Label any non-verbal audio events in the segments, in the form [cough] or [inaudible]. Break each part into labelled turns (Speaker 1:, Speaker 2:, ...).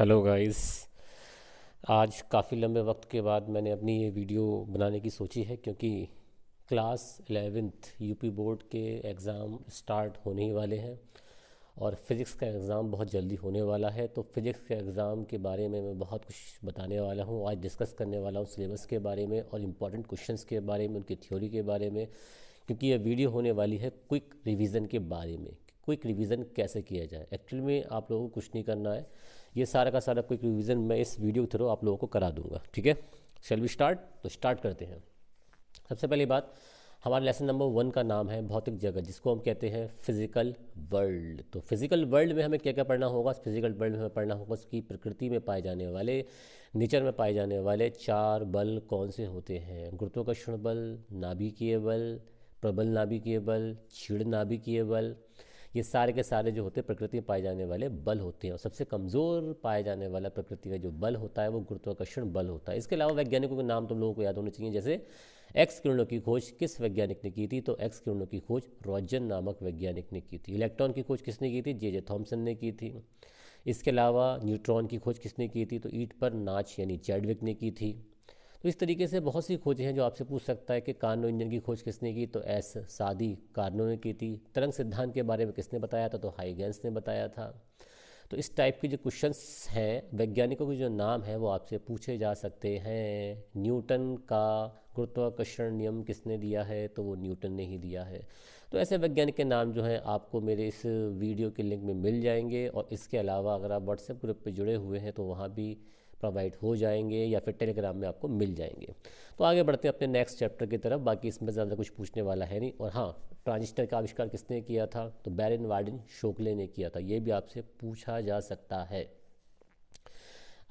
Speaker 1: hello guys आज काफ़ी लंबे वक्त के बाद मैंने अपनी ये वीडियो बनाने की सोची है क्योंकि क्लास एलेवेंथ यूपी बोर्ड के एग्ज़ाम स्टार्ट होने ही वाले हैं और फिज़िक्स का एग्ज़ाम बहुत जल्दी होने वाला है तो फिज़िक्स के एग्ज़ाम के बारे में मैं बहुत कुछ बताने वाला हूँ आज डिस्कस करने वाला हूँ सिलेबस के बारे में और इम्पॉर्टेंट क्वेश्चन के बारे में उनकी थ्योरी के बारे में क्योंकि यह वीडियो होने वाली है क्विक रिविज़न के बारे में क्विक रिविज़न कैसे किया जाए एक्चुअल में आप लोगों को कुछ नहीं करना है ये सारा का सारा क्विक रिविज़न मैं इस वीडियो के थ्रू आप लोगों को करा दूंगा ठीक है शेल वी स्टार्ट तो स्टार्ट करते हैं सबसे पहली बात हमारा लेसन नंबर वन का नाम है भौतिक जगत जिसको हम कहते हैं फिजिकल वर्ल्ड तो फिजिकल वर्ल्ड में हमें क्या क्या पढ़ना होगा फिजिकल वर्ल्ड में हमें पढ़ना होगा उसकी प्रकृति में पाए जाने वाले नेचर में पाए जाने वाले चार बल कौन से होते हैं गुरुत्वाकर्षण बल नाभिकीय बल प्रबल नाभिकीय बल क्षीण नाभिकीय बल ये सारे के सारे जो होते हैं प्रकृति में पाए जाने वाले बल होते हैं और सबसे कमज़ोर पाए जाने वाला प्रकृति का जो बल होता है वो गुरुत्वाकर्षण बल होता है इसके अलावा वैज्ञानिकों के नाम तुम तो लोगों को याद होने चाहिए जैसे एक्स किरणों की खोज किस वैज्ञानिक ने की थी तो एक्स किरणों की खोज रॉजन नामक वैज्ञानिक ने की थी इलेक्ट्रॉन की खोज किसने की थी जे जे थॉम्सन ने की थी इसके अलावा न्यूट्रॉन की खोज किसने की थी तो ईट पर नाच यानी चैडविक ने की थी तो इस तरीके से बहुत सी खोजें हैं जो आपसे पूछ सकता है कि कार्नो इंजन की खोज किसने की तो एस सादी कार्नो ने की थी तरंग सिद्धांत के बारे में किसने बताया था तो हाईगेंस ने बताया था तो इस टाइप के जो क्वेश्चन हैं वैज्ञानिकों के जो नाम हैं वो आपसे पूछे जा सकते हैं न्यूटन का गुरुत्वाकर्षण नियम किसने दिया है तो वो न्यूटन ने ही दिया है तो ऐसे वैज्ञानिक के नाम जो हैं आपको मेरे इस वीडियो के लिंक में मिल जाएंगे और इसके अलावा अगर आप व्हाट्सएप ग्रुप पर जुड़े हुए हैं तो वहाँ भी प्रोवाइड हो जाएंगे या फिर टेलीग्राम में आपको मिल जाएंगे तो आगे बढ़ते हैं अपने नेक्स्ट चैप्टर की तरफ बाकी इसमें ज़्यादा कुछ पूछने वाला है नहीं और हाँ ट्रांजिस्टर का आविष्कार किसने किया था तो बैरिन वार्डिन शोकले ने किया था ये भी आपसे पूछा जा सकता है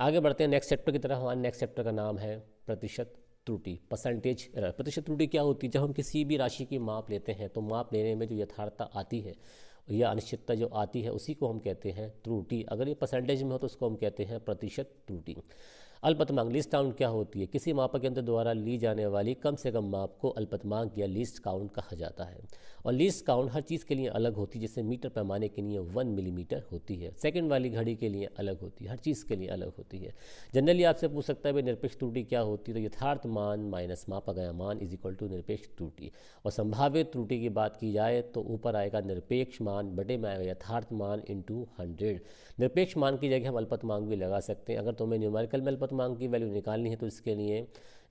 Speaker 1: आगे बढ़ते हैं नेक्स्ट चैप्टर की तरफ हमारे नेक्स्ट चैप्टर का नाम है प्रतिशत त्रुटि परसेंटेज प्रतिशत त्रुटि क्या होती है जब हम किसी भी राशि की माप लेते हैं तो माप लेने में जो यथार्थता आती है या अनिश्चितता जो आती है उसी को हम कहते हैं त्रुटि अगर ये परसेंटेज में हो तो उसको हम कहते हैं प्रतिशत त्रुटि अल्पतमांग लिस्ट काउंट क्या होती है किसी मापक के द्वारा ली जाने वाली कम से कम माप को अल्पतमांग या लिस्ट काउंट कहा जाता है और लिस्ट काउंट हर चीज़ के लिए अलग होती है जैसे मीटर पैमाने के लिए वन मिलीमीटर होती है सेकेंड वाली घड़ी के लिए अलग होती है हर चीज़ के लिए अलग होती है जनरली आपसे पूछ सकता है भाई निरपेक्ष त्रुटि क्या होती है तो यथार्थ मान माइनस मापा गया मान इज इक्वल टू निरपेक्ष त्रुटि और संभावित त्रुटि की बात की जाए तो ऊपर आएगा निरपेक्ष मान बटे में आएगा यथार्थ मान इंटू हंड्रेड निरपेक्ष मान की जगह हम अल्पत मांग भी लगा सकते हैं अगर तुम्हें न्यूमेरिकल में अल्पत मांग की वैल्यू निकालनी है तो इसके लिए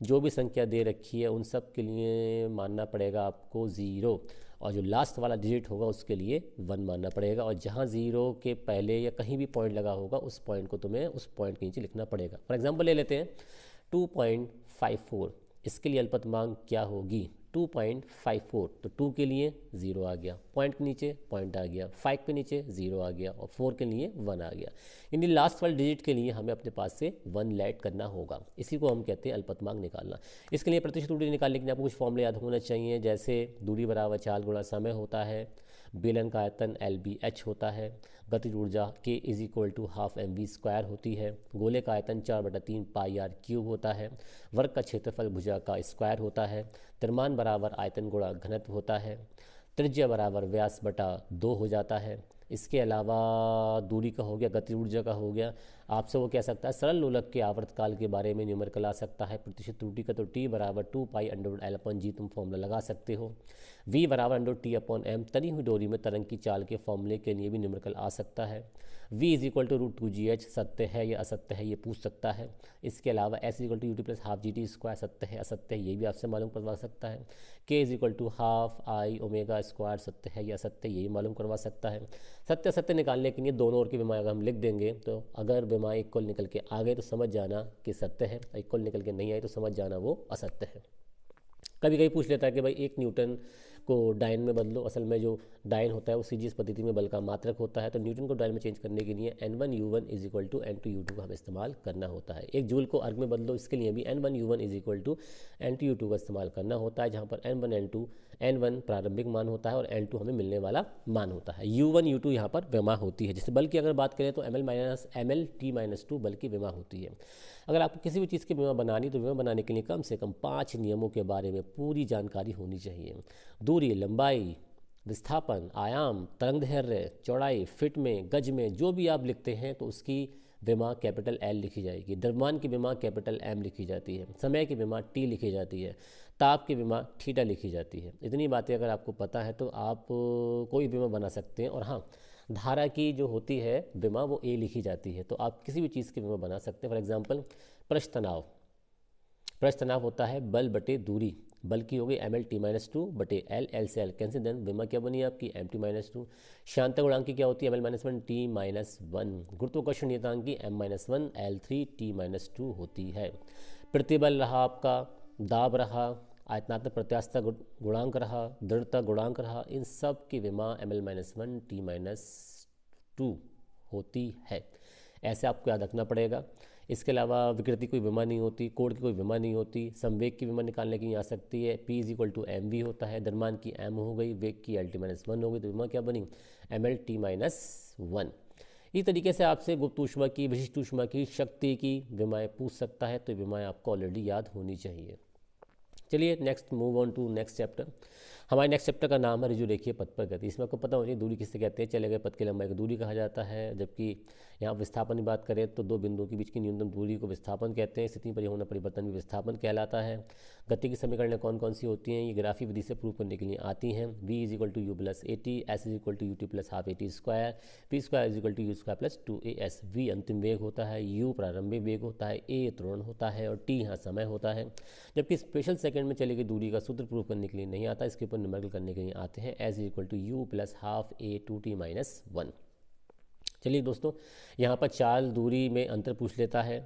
Speaker 1: जो भी संख्या दे रखी है उन सब के लिए मानना पड़ेगा आपको ज़ीरो और जो लास्ट वाला डिजिट होगा उसके लिए वन मानना पड़ेगा और जहाँ ज़ीरो के पहले या कहीं भी पॉइंट लगा होगा उस पॉइंट को तुम्हें उस पॉइंट के नीचे लिखना पड़ेगा फॉर एग्जाम्पल ले लेते हैं टू पॉइंट फाइव फोर इसके लिए अल्पत मांग क्या होगी 2.54 तो 2 के लिए ज़ीरो आ गया पॉइंट के नीचे पॉइंट आ गया 5 के नीचे ज़ीरो आ गया और 4 के लिए 1 आ गया यानी लास्ट वाले डिजिट के लिए हमें अपने पास से 1 लाइट करना होगा इसी को हम कहते हैं अल्पतमांक निकालना इसके लिए प्रतिशत दूरी निकालने के लिए आपको कुछ फॉर्मूले याद होना चाहिए जैसे दूरी बराबर चाल गुणा समय होता है बेलन का आयतन एल बी एच होता है गतिज ऊर्जा के is equal to half M V square होती है गोले का आयतन चार बटा तीन पाई आर क्यूब होता है वर्ग का क्षेत्रफल भुजा का स्क्वायर होता है त्रिमान बराबर आयतन गुणा घनत्व होता है त्रिज्या बराबर व्यास बटा दो हो जाता है इसके अलावा दूरी का हो गया गति ऊर्जा का हो गया आपसे वो कह सकता है सरल लोलक के आवर्तकाल के बारे में न्यूमरकल आ सकता है प्रतिशत त्रुटि का तो टी बराबर two pi under L upon G तुम फॉर्मूला लगा सकते हो वी बराबर अंडर टी अपॉन एम तनी हुई डोरी में तरंग की चाल के फॉर्मूले के लिए भी न्यूमरकल आ सकता है v is equal to root two G H सत्य है या असत्य है ये पूछ सकता है इसके अलावा s equal to U T plus half G T square सत्य है असत्य है ये भी आपसे मालूम करवा सकता है k is equal to half I omega square सत्य है या असत्य ये भी मालूम करवा सकता है सत्य असत्य निकालने के लिए दोनों ओर की बीमाएँ अगर हम लिख देंगे तो अगर बीमाएँ इक्वल निकल के आ गए तो समझ जाना कि सत्य है इक्वल निकल के नहीं आए तो समझ जाना वो असत्य है कभी कभी पूछ लेता है कि भाई एक न्यूटन को डाइन में बदलो असल में जो डाइन होता है उसी जिस पद्धति में बल का मात्रक होता है तो न्यूटन को डाइन में चेंज करने के लिए N one U one is equal to N two U two का हमें इस्तेमाल करना होता है एक जूल को अर्ग में बदलो इसके लिए भी N one U one is equal to N two U two का इस्तेमाल करना होता है जहाँ पर N one N two N one प्रारंभिक मान होता है और एन टू हमें मिलने वाला मान होता है यू वन यू टू यहाँ पर विमा होती है जैसे बल्कि अगर बात करें तो M L minus M L T minus two बल्कि विमा होती है अगर आपको किसी भी चीज़ की बीमा बनानी तो बीमा बनाने के लिए कम से कम पाँच नियमों के बारे में पूरी जानकारी होनी चाहिए दूरी लंबाई विस्थापन आयाम तरंग धैर्य चौड़ाई फिट में गज में जो भी आप लिखते हैं तो उसकी बीमा कैपिटल एल लिखी जाएगी दरमान की बीमा कैपिटल एम लिखी जाती है समय की बीमा टी लिखी जाती है ताप की बीमा ठीटा लिखी जाती है इतनी बातें अगर आपको पता है तो आप कोई बीमा बना सकते हैं और हाँ धारा की जो होती है बीमा वो ए लिखी जाती है तो आप किसी भी चीज़ की बीमा बना सकते हैं फॉर एग्जाम्पल प्रश तनाव प्रश तनाव होता है बल बटे दूरी बल की हो गई M L T minus two बटे एल एल से एल कैंसिल देन बीमा क्या बनी आपकी एम टी माइनस टू शांतक गुणांक की क्या होती है M L minus one T minus one गुरुत्वाकर्षण नियतांक की M minus one L three T minus two होती है प्रतिबल रहा आपका दाब रहा आयतनात्मक प्रत्यास्थता गुणांक रहा दृढ़ता गुणांक रहा इन सब की विमा M L minus one T minus two होती है ऐसे आपको याद रखना पड़ेगा इसके अलावा विकृति कोई विमा नहीं होती कोड की कोई विमा नहीं होती संवेग की विमा निकालने की आ सकती है P is equal to M V होता है दरमान की एम हो गई वेग की एल टी माइनस वन हो गई तो विमा क्या बनी M L T minus one इस तरीके से आपसे गुप्त ऊष्मा की विशिष्ट ऊष्मा की शक्ति की विमाएँ पूछ सकता है तो विमाएँ आपको ऑलरेडी याद होनी चाहिए चलिए next move on to next chapter हमारे नेक्स्ट चैप्टर का नाम है जो देखिए पथ पर गति इसमें आपको पता होना चाहिए दूरी किससे कहते हैं चले गए पथ की लंबाई को दूरी कहा जाता है जबकि यहाँ विस्थापन की बात करें तो दो बिंदुओं के बीच की न्यूनतम दूरी को विस्थापन कहते हैं स्थिति पर होना परिवर्तन भी विस्थापन कहलाता है गति की समीकरणें कौन कौन सी होती हैं ये ग्राफी विधि से प्रूव करने के लिए आती हैं V is equal to U plus A T S is equal to U T plus half A T square P square is equal to U square plus two A S V अंतिम वेग होता है you प्रारंभिक वेग होता है ए त्रोण होता है और टी यहाँ समय होता है जबकि स्पेशल सेकेंड में चले गई दूरी का सूत्र प्रूव करने के लिए नहीं आता इसके ऊपर इसको न्यूमेरिकल करने के लिए आते हैं S equal to U plus half A two T minus one चलिए दोस्तों यहाँ पर चाल दूरी में अंतर पूछ लेता है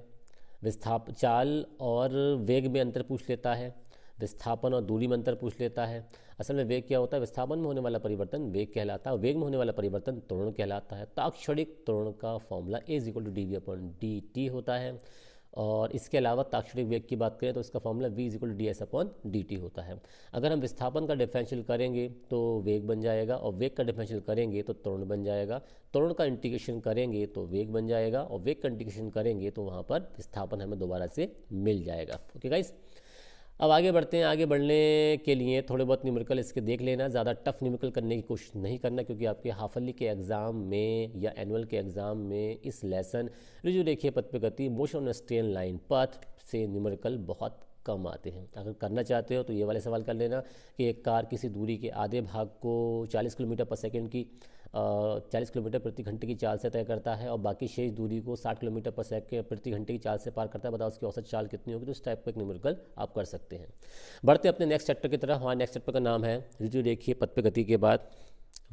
Speaker 1: विस्थाप चाल और वेग में अंतर पूछ लेता है विस्थापन और दूरी में अंतर पूछ लेता है असल में वेग क्या होता है विस्थापन में होने वाला परिवर्तन वेग कहलाता है वेग में होने वाला परिवर्तन त्वरण कहलाता है ताक्षणिक त्वरण का formula A is equal to D V upon D T होता है और इसके अलावा ताक्षणिक वेग की बात करें तो इसका formula V is equal D S upon D T होता है अगर हम विस्थापन का डिफरेंशियल करेंगे तो वेग बन जाएगा और वेग का डिफरेंशियल करेंगे तो त्वरण बन जाएगा तरुण का इंटीग्रेशन करेंगे तो वेग बन जाएगा और वेग का इंटीग्रेशन करेंगे तो वहाँ पर विस्थापन हमें दोबारा से मिल जाएगा ओके गाइज़ अब आगे बढ़ते हैं आगे बढ़ने के लिए थोड़े बहुत न्यूमरिकल इसके देख लेना ज़्यादा टफ न्यूमरिकल करने की कोशिश नहीं करना क्योंकि आपके हाफली के एग्ज़ाम में या एनुअल के एग्ज़ाम में इस लेसन रिजो देखिए पथ पे गति मोशन स्ट्रेन लाइन पथ से न्यूमरिकल बहुत कम आते हैं अगर करना चाहते हो तो ये वाले सवाल कर लेना कि एक कार किसी दूरी के आधे भाग को चालीस किलोमीटर पर सेकेंड की 40 किलोमीटर प्रति घंटे की चाल से तय करता है और बाकी शेष दूरी को 60 किलोमीटर पर सेक प्रति घंटे की चाल से पार करता है बताओ उसकी औसत चाल कितनी होगी तो इस टाइप का एक न्यूमेरिकल आप कर सकते हैं बढ़ते अपने नेक्स्ट चैप्टर की तरह हमारे नेक्स्ट चैप्टर का नाम है जो देखिए पथ गति के बाद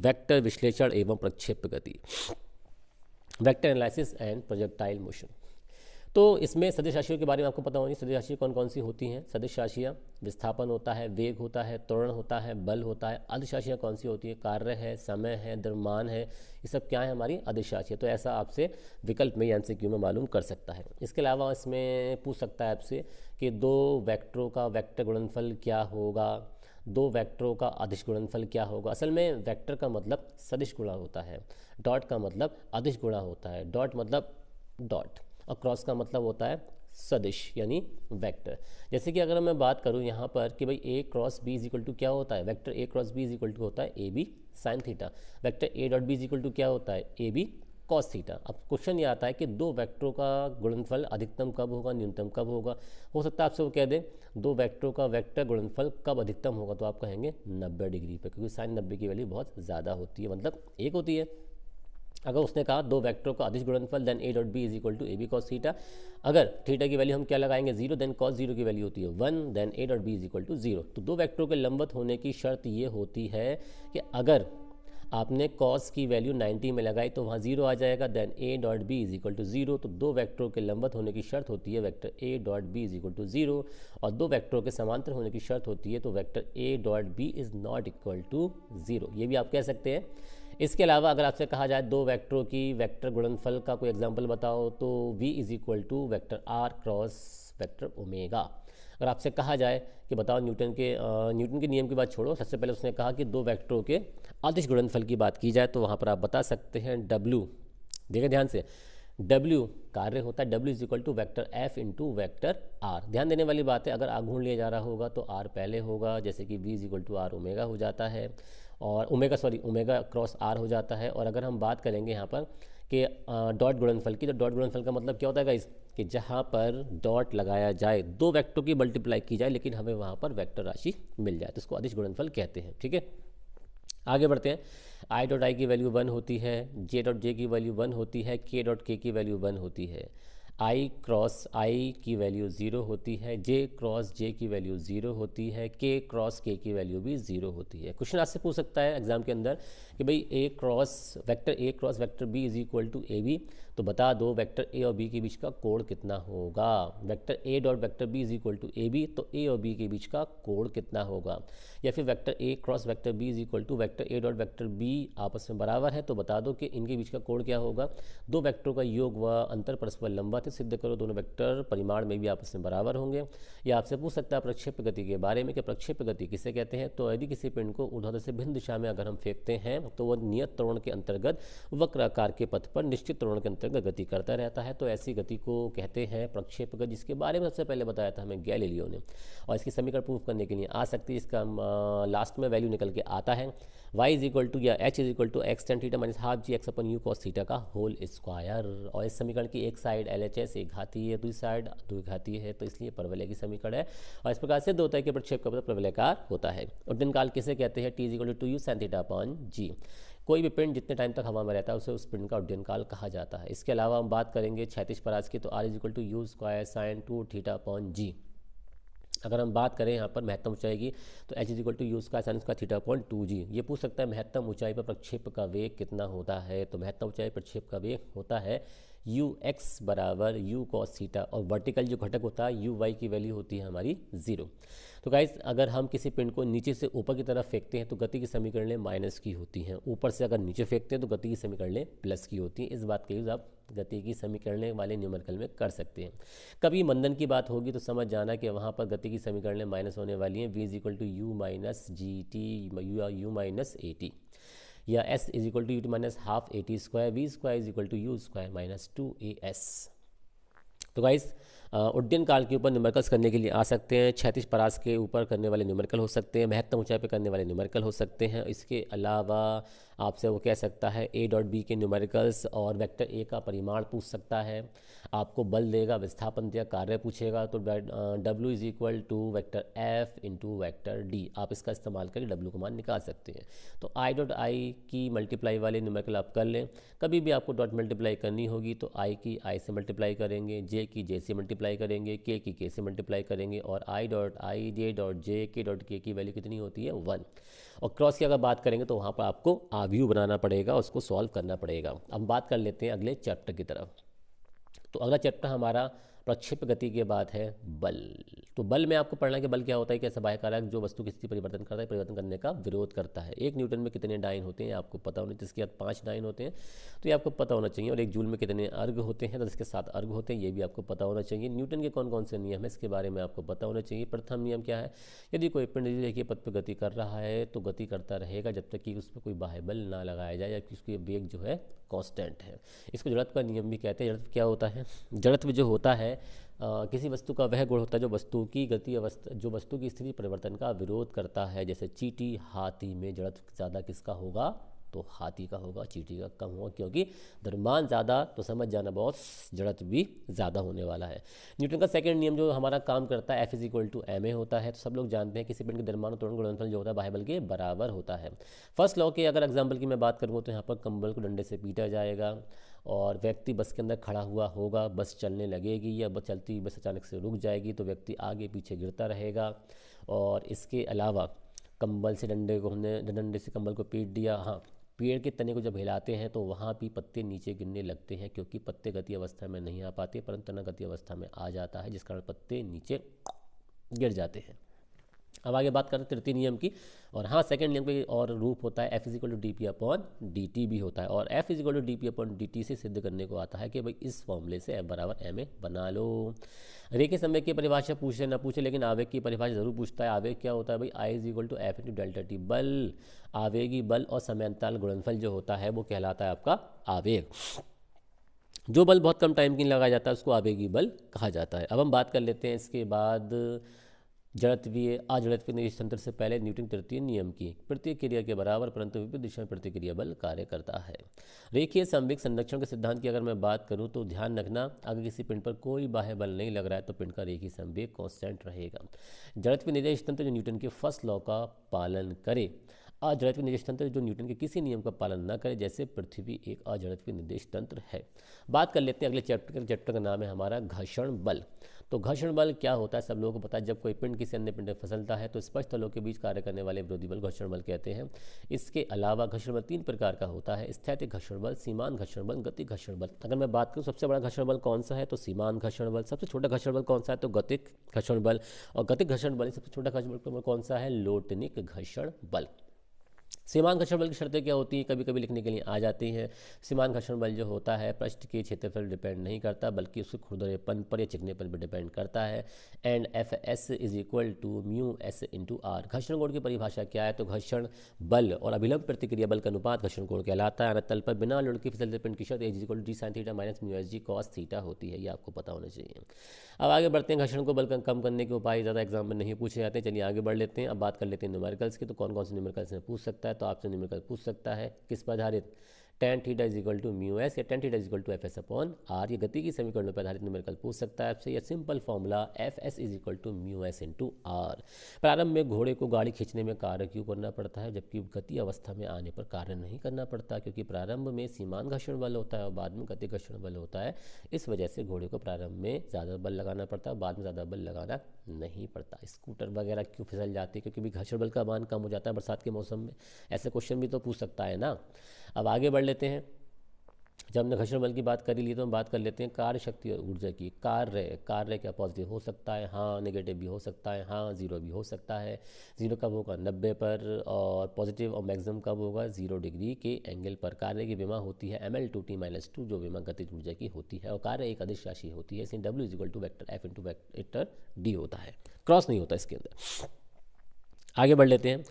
Speaker 1: वैक्टर विश्लेषण एवं प्रक्षेप गति vector analysis and projectile motion तो इसमें सदस्य राशियों के बारे में आपको पता होनी सदस्य राशियाँ कौन कौन सी होती हैं सदस्य राशियाँ विस्थापन होता है वेग होता है त्वरण होता है बल होता है अधिशाशियाँ राशियाँ कौन सी होती है कार्य है समय है द्रव्यमान है ये सब क्या है हमारी अधिशाशियाँ राशि तो ऐसा आपसे विकल्प में एन क्यों में मालूम कर सकता है इसके अलावा इसमें पूछ सकता है आपसे कि दो वैक्टरों का वैक्टर गुणनफल क्या होगा दो वेक्टरों का अधिश गुणनफल क्या होगा असल में वेक्टर का मतलब सदिश गुणा होता है डॉट का मतलब अधिश गुणा होता है डॉट मतलब डॉट अक्रॉस का मतलब होता है सदिश यानी वेक्टर जैसे कि अगर मैं बात करूं यहाँ पर कि भाई A cross B is equal to क्या होता है vector A cross B is equal to होता है A B sine theta vector A dot B is equal to क्या होता है ए बी कॉस थीटा अब क्वेश्चन ये आता है कि दो वेक्टरों का गुणनफल अधिकतम कब होगा न्यूनतम कब होगा हो सकता है आपसे वो कह दें दो वैक्टरों का वैक्टर गुणनफल कब अधिकतम होगा तो आप कहेंगे नब्बे डिग्री पर क्योंकि साइन नब्बे की वैल्यू बहुत ज़्यादा होती है मतलब एक होती है अगर उसने कहा दो वेक्टर का अधिक गुणनफल then A dot B is equal to A B cos theta अगर थीटा की वैल्यू हम क्या लगाएंगे जीरो देन कॉस जीरो की वैल्यू होती है one then A dot B is equal to zero तो दो वैक्टरों के लंबत होने की शर्त ये होती है कि अगर आपने कॉस की वैल्यू 90 में लगाई तो वहाँ जीरो आ जाएगा then A dot B is equal to zero तो दो वेक्टरों के लंबत होने की शर्त होती है vector A dot B is equal to zero और दो वेक्टरों के समांतर होने की शर्त होती है तो vector A dot B is not equal to zero ये भी आप कह सकते हैं इसके अलावा अगर आपसे कहा जाए दो वैक्टरों की वैक्टर गुणनफल का कोई एग्जाम्पल बताओ तो V is equal to vector R cross vector omega अगर आपसे कहा जाए कि बताओ न्यूटन के न्यूटन के नियम की बात छोड़ो सबसे पहले उसने कहा कि दो वैक्टरों के आदिश गुणनफल की बात की जाए तो वहाँ पर आप बता सकते हैं डब्ल्यू देखिए ध्यान से W कार्य होता है W is equal to vector in into vector R ध्यान देने वाली बात है अगर आघूर्ण लिया जा रहा होगा तो R पहले होगा जैसे कि V is equal to R omega हो जाता है और omega sorry omega cross R हो जाता है और अगर हम बात करेंगे यहाँ पर कि डॉट गुणनफल की तो डॉट गुणनफल का मतलब क्या होता है गाइस कि जहाँ पर डॉट लगाया जाए दो वेक्टरों की मल्टीप्लाई की जाए लेकिन हमें वहाँ पर वेक्टर राशि मिल जाए तो उसको अधिश गुणनफल कहते हैं ठीक है आगे बढ़ते हैं आई डॉट आई की वैल्यू वन होती है जे डॉट जे की वैल्यू वन होती है के डॉट के की वैल्यू वन होती है आई क्रॉस आई की वैल्यू ज़ीरो होती है जे क्रॉस जे की वैल्यू ज़ीरो होती है के क्रॉस के की वैल्यू भी ज़ीरो होती है क्वेश्चन आपसे पूछ सकता है एग्जाम के अंदर कि भाई A cross vector A cross vector B is equal to A B तो बता दो वेक्टर ए और बी के बीच का कोण कितना होगा vector A dot vector B is equal to A B तो ए और बी के बीच का कोण कितना होगा या फिर vector A cross vector B is equal to vector A dot vector B आपस में बराबर है तो बता दो कि इनके बीच का कोण क्या होगा दो वैक्टरों का योग व अंतर परस्पर लंबा थे सिद्ध करो दोनों वैक्टर परिमाण में भी आपस में बराबर होंगे या आपसे पूछ सकता है प्रक्षेप गति के बारे में कि प्रक्षेप गति किसे कहते हैं तो यदि किसी पिंड को उधर से भिन्न दिशा में अगर हम फेंकते हैं तो वह नियत त्रोण के अंतर्गत वक्र आकार के पथ पर निश्चित त्रोण के अंतर्गत का गति करता रहता है तो ऐसी गति को कहते हैं प्रक्षेपगत जिसके बारे में सबसे पहले बताया था हमें गैलीलियो ने और इसकी समीकरण प्रूफ करने के लिए आ सकती है इसका लास्ट में वैल्यू निकल के आता है वाई इज इक्वल टू या H is equal to X tan theta minus half G X upon U cos theta का होल स्क्वायर और इस समीकरण की एक साइड एल एच एस एक घाती है दूसरी साइड दो घाती है तो इसलिए प्रवलय की समीकरण है और इस प्रकार से दो तरह के प्रक्षेप का मतलब प्रवलयकार होता है उड्डयन काल किसे कहते हैं T is equal to U sin theta upon G कोई भी पिंड जितने टाइम तक हवा में रहता है उसे उस पिंड का उड्डयन काल कहा जाता है इसके अलावा हम बात करेंगे छैतीस पराज की तो R is equal to U square sine two theta upon G अगर हम बात करें यहाँ पर महत्तम ऊंचाई की तो H is equal to use का साइन उसका थीटा पॉइंट टू जी ये पूछ सकता है महत्तम ऊंचाई पर प्रक्षेप का वेग कितना होता है तो महत्तम ऊंचाई प्रक्षेप का वेग होता है यू एक्स बराबर यू कॉस थीटा और वर्टिकल जो घटक होता है यू वाई की वैल्यू होती है हमारी जीरो तो गाइज अगर हम किसी पिंड को नीचे से ऊपर की तरफ फेंकते हैं तो गति की समीकरणें माइनस की होती हैं ऊपर से अगर नीचे फेंकते हैं तो गति की समीकरणें प्लस की होती हैं इस बात का यूज़ आप गति की समीकरणें वाले न्यूमेरिकल में कर सकते हैं कभी मंदन की बात होगी तो समझ जाना कि वहाँ पर गति की समीकरणें माइनस होने वाली हैं V is equal to U minus G T U minus A T या s is equal to U two minus half A T square V square is equal to U square minus two A S तो guys uh, उड्डयन काल के ऊपर numericals करने के लिए आ सकते हैं छैतीस परास के ऊपर करने वाले न्यूमेरिकल हो सकते हैं महत्तम ऊंचाई पर करने वाले न्यूमेरिकल हो सकते हैं इसके अलावा आपसे वो कह सकता है ए डॉट बी के न्यूमेरिकल्स और वेक्टर ए का परिमाण पूछ सकता है आपको बल देगा विस्थापन या कार्य पूछेगा तो W is equal to vector F into vector D आप इसका इस्तेमाल करके डब्ल्यू का मान निकाल सकते हैं तो आई डॉट आई की मल्टीप्लाई वाले न्यूमेरिकल आप कर लें कभी भी आपको डॉट मल्टीप्लाई करनी होगी तो आई की आई से मल्टीप्लाई करेंगे जे की जे से मल्टीप्लाई करेंगे के की के से मल्टीप्लाई करेंगे और I dot I J dot J के डॉट के की वैल्यू कितनी होती है वन और क्रॉस की अगर बात करेंगे तो वहाँ पर आपको आव्यू बनाना पड़ेगा उसको सॉल्व करना पड़ेगा हम बात कर लेते हैं अगले चैप्टर की तरफ तो अगला चैप्टर हमारा प्रक्षिप गति के बाद है बल तो बल में आपको पढ़ना कि बल क्या होता है कि ऐसा कारक जो वस्तु की स्थिति परिवर्तन करता है परिवर्तन करने का विरोध करता है एक न्यूटन में कितने डाइन होते हैं आपको पता होना चाहिए इसके बाद पाँच डाइन होते हैं तो ये आपको पता होना चाहिए और एक जूल में कितने अर्घ होते हैं तो इसके साथ अर्घ होते हैं ये भी आपको पता होना चाहिए न्यूटन के कौन कौन से नियम है इसके बारे में आपको पता होना चाहिए प्रथम नियम क्या है यदि कोई पिंड रेखीय पथ पर गति कर रहा है तो गति करता रहेगा जब तक कि उस पर कोई बाह्य बल ना लगाया जाए या कि उसकी वेग जो है कॉन्स्टेंट है इसको जड़त का नियम भी कहते हैं जड़त क्या होता है जड़त जो होता है है Uh, किसी वस्तु का वह गुण होता है जो वस्तु की गति अवस्था जो वस्तु की स्थिति परिवर्तन का विरोध करता है जैसे चीटी हाथी में जड़त्व ज़्यादा किसका होगा तो हाथी का होगा चीटी का कम होगा क्योंकि द्रव्यमान ज़्यादा तो समझ जाना बहुत जड़त भी ज़्यादा होने वाला है न्यूटन का सेकेंड नियम जो हमारा काम करता है F is equal to M A होता है तो सब लोग जानते हैं किसी पिंड के द्रव्यमान तोड़ गुणनफल जो होता है बाह्य के बराबर होता है फर्स्ट लॉ के अगर एग्जाम्पल की मैं बात करूँ तो यहाँ पर कंबल को डंडे से पीटा जाएगा और व्यक्ति बस के अंदर खड़ा हुआ होगा बस चलने लगेगी या बस चलती हुई बस अचानक से रुक जाएगी तो व्यक्ति आगे पीछे गिरता रहेगा और इसके अलावा कंबल से डंडे को हमने डंडे से कंबल को पीट दिया हाँ पेड़ के तने को जब हिलाते हैं तो वहाँ भी पत्ते नीचे गिरने लगते हैं क्योंकि पत्ते गति अवस्था में नहीं आ पाते परंतु तना गति अवस्था में आ जाता है जिस कारण पत्ते नीचे गिर जाते हैं अब आगे बात करते हैं तृतीय नियम की और हाँ सेकंड नियम का और रूप होता है F is equal to D P upon D T भी होता है और F is equal to D P upon D T से सिद्ध करने को आता है कि भाई इस फॉर्मूले से एफ बराबर एम ए बना लो रेखे समय की परिभाषा पूछे ना पूछे लेकिन आवेग की परिभाषा जरूर पूछता है आवेग क्या होता है भाई I is equal to F into delta T बल आवेगी बल और समयंताल गुणनफल जो होता है वो कहलाता है आपका आवेग जो बल बहुत कम टाइम के लिए लगाया जाता है उसको आवेगी बल कहा जाता है अब हम बात कर लेते हैं इसके बाद जड़त्वीय अजड़त्वीय तंत्र से पहले न्यूटन तृतीय नियम की प्रतिक्रिया के बराबर परंतु विपरीत दिशा में प्रतिक्रिया बल कार्य करता है रेखीय संविक संरक्षण के सिद्धांत की अगर मैं बात करूं तो ध्यान रखना अगर किसी पिंड पर कोई बाह्य बल नहीं लग रहा है तो पिंड का रेखीय संविक कॉन्स्टेंट रहेगा जड़त्वीय निर्देश तंत्र जो न्यूटन के फर्स्ट लॉ का पालन करे अजड़त्व निर्देश तंत्र जो न्यूटन के किसी नियम का पालन न करे जैसे पृथ्वी एक अजड़त्व निर्देश तंत्र है बात कर लेते हैं अगले चैप्टर का चैप्टर का नाम है हमारा घर्षण बल तो घर्षण बल क्या होता है सब लोगों को पता है जब कोई पिंड किसी अन्य पिंड में फंसलता है तो स्पष्ट तलों के बीच कार्य करने वाले विरोधी बल घर्षण बल कहते हैं इसके अलावा घर्षण बल तीन प्रकार का होता है स्थैतिक घर्षण बल सीमान घर्षण बल गति घर्षण बल अगर मैं बात करूँ सबसे बड़ा घर्षण बल कौन सा है तो सीमान घर्षण बल सबसे छोटा घर्षण बल कौन सा है तो गतिक घर्षण बल और गतिक घर्षण बल सबसे छोटा घर्षण बल कौन सा है लोटनिक घर्षण बल घर्षण बल की शर्तें क्या होती हैं कभी कभी लिखने के लिए आ जाती हैं घर्षण बल जो होता है पृष्ठ के क्षेत्र पर डिपेंड नहीं करता बल्कि उसके खुरदरेपन पर या चिकनेपन पर डिपेंड करता है and F S is equal to mu S into R घर्षण कोण की परिभाषा क्या है तो घर्षण बल और अभिलंब प्रतिक्रिया बल का अनुपात घर्षण कोण कहलाता है तल पर बिना लोड फिसल की शर्त S equal to D sine theta minus mu S G cos theta होती है ये आपको पता होना चाहिए अब आगे बढ़ते हैं घर्षण को बल कम करने के उपाय ज़्यादा एग्जाम में नहीं पूछे जाते चलिए आगे बढ़ लेते हैं अब बात कर लेते हैं न्यूमेरिकल्स की तो कौन कौन से न्यूमेरिकल्स में पूछ सकता है तो आपसे निम्न पूछ सकता है किस पर आधारित tan theta is equal to mu S या tan theta is equal to F S upon R ये गति की समीकरणों पर आधारित न्यूमेरिकल पूछ सकता है आपसे या simple formula F S is equal to mu S into R प्रारंभ में घोड़े को गाड़ी खींचने में कार्य क्यों करना पड़ता है जबकि गति अवस्था में आने पर कार्य नहीं करना पड़ता क्योंकि प्रारंभ में सीमान घर्षण बल होता है और बाद में गति घर्षण बल होता है इस वजह से घोड़े को प्रारंभ में ज़्यादा बल लगाना पड़ता है बाद में ज़्यादा बल लगाना नहीं पड़ता स्कूटर वगैरह क्यों फिसल जाते हैं क्योंकि घर्षण बल का मान कम हो जाता है बरसात के मौसम में ऐसे क्वेश्चन भी तो पूछ सकता है ना अब आगे बढ़ लेते हैं जब हमने घर्षण बल की बात करी ली तो हम बात कर लेते हैं कार्य शक्ति और ऊर्जा की कार्य कार्य क्या पॉजिटिव हो सकता है हाँ नेगेटिव भी हो सकता है हाँ ज़ीरो भी हो सकता है ज़ीरो कब होगा नब्बे पर और पॉजिटिव और मैक्सिमम कब होगा ज़ीरो डिग्री के एंगल पर कार्य की बीमा होती है M L two T minus two जो बीमा गतिज ऊर्जा की होती है और कार्य एक अधिश राशि होती है इसमें W is equal to vector F into vector D होता है क्रॉस नहीं होता इसके अंदर आगे बढ़ लेते हैं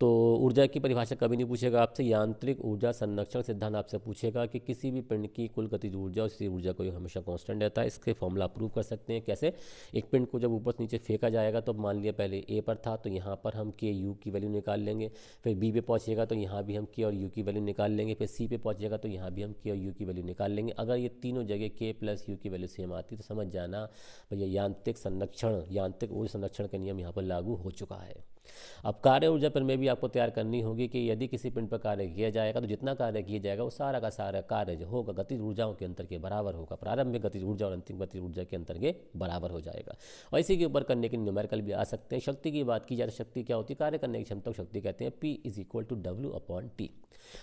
Speaker 1: तो ऊर्जा की परिभाषा कभी नहीं पूछेगा आपसे यांत्रिक ऊर्जा संरक्षण सिद्धांत आपसे पूछेगा कि किसी भी पिंड की कुल गतिज ऊर्जा और ऊर्जा को हमेशा कांस्टेंट रहता है इसके फॉर्मूला प्रूव कर सकते हैं कैसे एक पिंड को जब ऊपर से नीचे फेंका जाएगा तो मान लिया पहले ए पर था तो यहाँ पर हम के यू की वैल्यू निकाल लेंगे फिर बी पे पहुँचेगा तो यहाँ भी हम के और यू की वैल्यू निकाल लेंगे फिर सी पे पहुँचेगा तो यहाँ भी हम के और यू की वैल्यू निकाल लेंगे अगर ये तीनों जगह के प्लस यू की वैल्यू सेम आती तो समझ जाना भैया यांत्रिक संरक्षण यांत्रिक ऊर्जा संरक्षण का नियम यहाँ पर लागू हो चुका है अब कार्य ऊर्जा पर में भी आपको तैयार करनी होगी कि यदि किसी पिंड पर कार्य किया जाएगा तो जितना कार्य किया जाएगा वो सारा का सारा कार्य जो होगा गतिज ऊर्जाओं के अंतर के बराबर होगा प्रारंभिक गति गतिज ऊर्जा और अंतिम गतिज ऊर्जा के अंतर के बराबर हो जाएगा और इसी के ऊपर करने के न्यूमेरिकल भी आ सकते हैं शक्ति की बात की जाए तो शक्ति क्या होती है कार्य करने की क्षमता को शक्ति कहते हैं P is equal to W upon T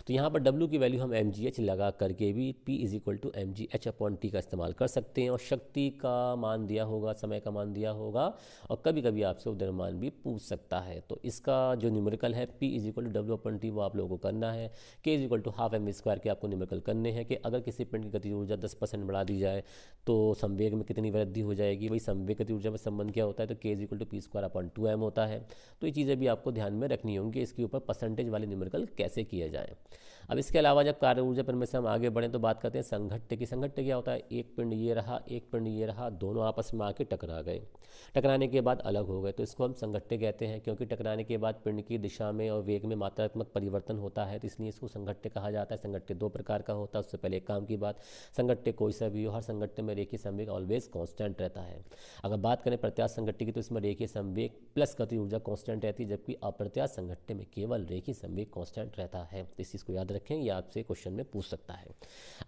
Speaker 1: तो यहाँ पर डब्ल्यू की वैल्यू हम एम जी एच लगा करके भी P is equal to M G H upon T का इस्तेमाल कर सकते हैं और शक्ति का मान दिया होगा समय का मान दिया होगा और कभी कभी आपसे उधर मान भी पूछ सकता है है तो इसका जो न्यूमेरिकल है P is equal to W upon T वो आप लोगों को करना है K is equal to half M square के आपको न्यूमेरिकल करने हैं कि अगर किसी पिंड की गति ऊर्जा दस परसेंट बढ़ा दी जाए तो संवेग में कितनी वृद्धि हो जाएगी वही संवेग गति ऊर्जा में संबंध क्या होता है तो K is equal to P square upon two M होता है तो ये चीज़ें भी आपको ध्यान में रखनी होंगी इसके ऊपर परसेंटेज वाले न्यूमेरिकल कैसे किए जाएँ अब इसके अलावा जब कार्य ऊर्जा पिंड में से हम आगे बढ़ें तो बात करते हैं संघट्य की संघट्य क्या होता है एक पिंड ये रहा एक पिंड ये रहा दोनों आपस में आके टकरा गए टकराने के बाद अलग हो गए तो इसको हम संघट्य कहते हैं क्योंकि टकराने के बाद पिंड की दिशा में और वेग में मात्रात्मक परिवर्तन होता है तो इसलिए इसको संघट्य कहा जाता है संघट्य दो प्रकार का होता है उससे पहले एक काम की बात संघट्य कोई सा भी हो हर संघट्य में रेखीय संवेग ऑलवेज कॉन्स्टेंट रहता है अगर बात करें प्रत्याश संघट्य की तो इसमें रेखीय संवेग प्लस गति ऊर्जा कॉन्स्टेंट रहती है जबकि अप्रत्याश संघट्य में केवल रेखीय संवेग कॉन्स्टेंट रहता है तो इस चीज़ को याद रखें ये आपसे क्वेश्चन में पूछ सकता है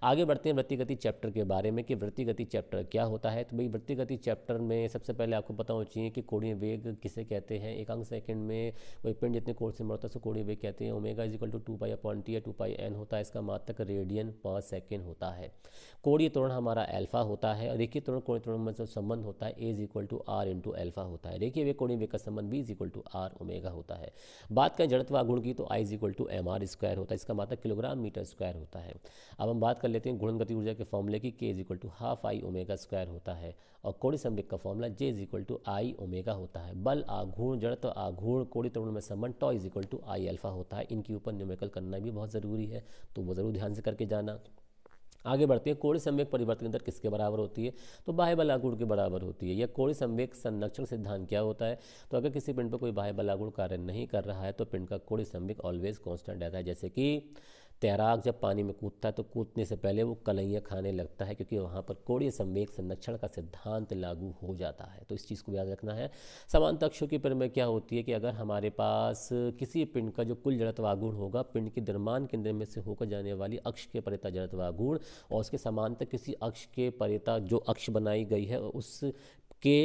Speaker 1: आगे बढ़ते हैं वृत्तिगति चैप्टर के बारे में कि वृत्तिगति चैप्टर क्या होता है तो भाई वृत्तिगति चैप्टर में सबसे पहले आपको पता होना चाहिए कि कोणीय वेग किसे कहते हैं एक अंक सेकेंड में कोई पिंड जितने कोड से मरता है उसको कोणीय वेग कहते हैं omega is equal to two pi upon T या टू पाई एन होता है इसका मात्रक रेडियन पर सेकेंड होता है कोणीय तोरण हमारा एल्फा होता है और रेखीय तोरण कोड़ी तोरण में जो संबंध होता है A is equal to R into alpha होता है देखिए वे कोणीय वेग का संबंध B is equal to R omega होता है बात करें जड़त्व आगुण की तो I is equal to M R square होता है इसका मात्रक किलोग्राम मीटर स्क्वायर होता है अब हम बात कर लेते हैं गुणन गति ऊर्जा के फॉर्मूले की K is equal to half I omega square होता है और कोड़ी संवेग का formula J is equal to I omega होता है बल आघूर्ण जड़त तो आघूर्ण कोड़ी तरुण में संबंध tau is equal to I alpha होता है इनके ऊपर न्यूमेकल करना भी बहुत ज़रूरी है तो वो ज़रूर ध्यान से करके जाना आगे बढ़ते हैं कोड़ी संवेक परिवर्तन दर किसके बराबर होती है तो बाह्य बलागुण के बराबर होती है या कोड़ी संवेक संरक्षण सिद्धांत क्या होता है तो अगर किसी पिंड पर कोई बाह्य बलागुण कार्य नहीं कर रहा है तो पिंड का कोड़ी संवेक ऑलवेज कॉन्स्टेंट रहता है जैसे कि तैराक जब पानी में कूदता है तो कूदने से पहले वो कलैया खाने लगता है क्योंकि वहाँ पर कोड़ीय संवेग संरक्षण का सिद्धांत लागू हो जाता है तो इस चीज़ को याद रखना है समान अक्षों की प्रमेय में क्या होती है कि अगर हमारे पास किसी पिंड का जो कुल जड़तवागुण होगा पिंड के निर्माण केंद्र में से होकर जाने वाली अक्ष के परिता जड़तवागुण और उसके समानता किसी अक्ष के परिता जो अक्ष बनाई गई है उस के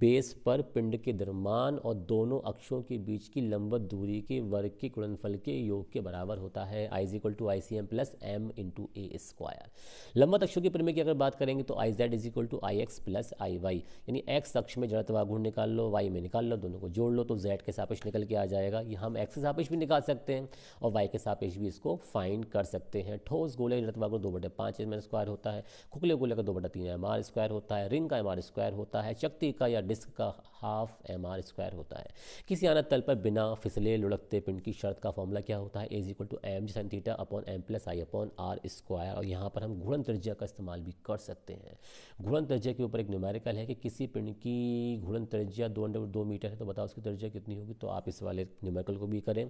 Speaker 1: बेस पर पिंड के द्रव्यमान और दोनों अक्षों के बीच की लंबवत दूरी के वर्ग के गुणनफल के योग के बराबर होता है I is equal to I C M plus M into A square लंबवत अक्षों के प्रमेय की अगर बात करेंगे तो I Z is equal to I X plus I Y यानी एक्स अक्ष में जड़त्व गुण निकाल लो वाई में निकाल लो दोनों को जोड़ लो तो जेड के सापेक्ष निकल के आ जाएगा ये हम एक्स के सापेक्ष भी निकाल सकते हैं और वाई के सापेक्ष भी इसको फाइंड कर सकते हैं ठोस गोले जड़त्व गुण दो बटे पाँच एम स्क्वायर होता है खुखले गोले का दो बटे तीन एम आर स्क्वायर होता है रिंग का एम आर स्क्वायर होता है शक्ति का या डिस्क का हाफ एम आर स्क्वायर होता है किसी आना तल पर बिना फिसले लुढ़कते पिंड की शर्त का फॉर्मूला क्या होता है S equal to M G theta upon M plus I upon R square और यहाँ पर हम घूर्णन त्रिज्या का इस्तेमाल भी कर सकते हैं घुड़न त्रिज्या के ऊपर एक न्यूमेरिकल है कि किसी पिंड की घुड़न त्रिज्या दो अंडर दो मीटर है तो बताओ उसकी त्रिज्या कितनी होगी तो आप इस वाले न्यूमेरिकल को भी करें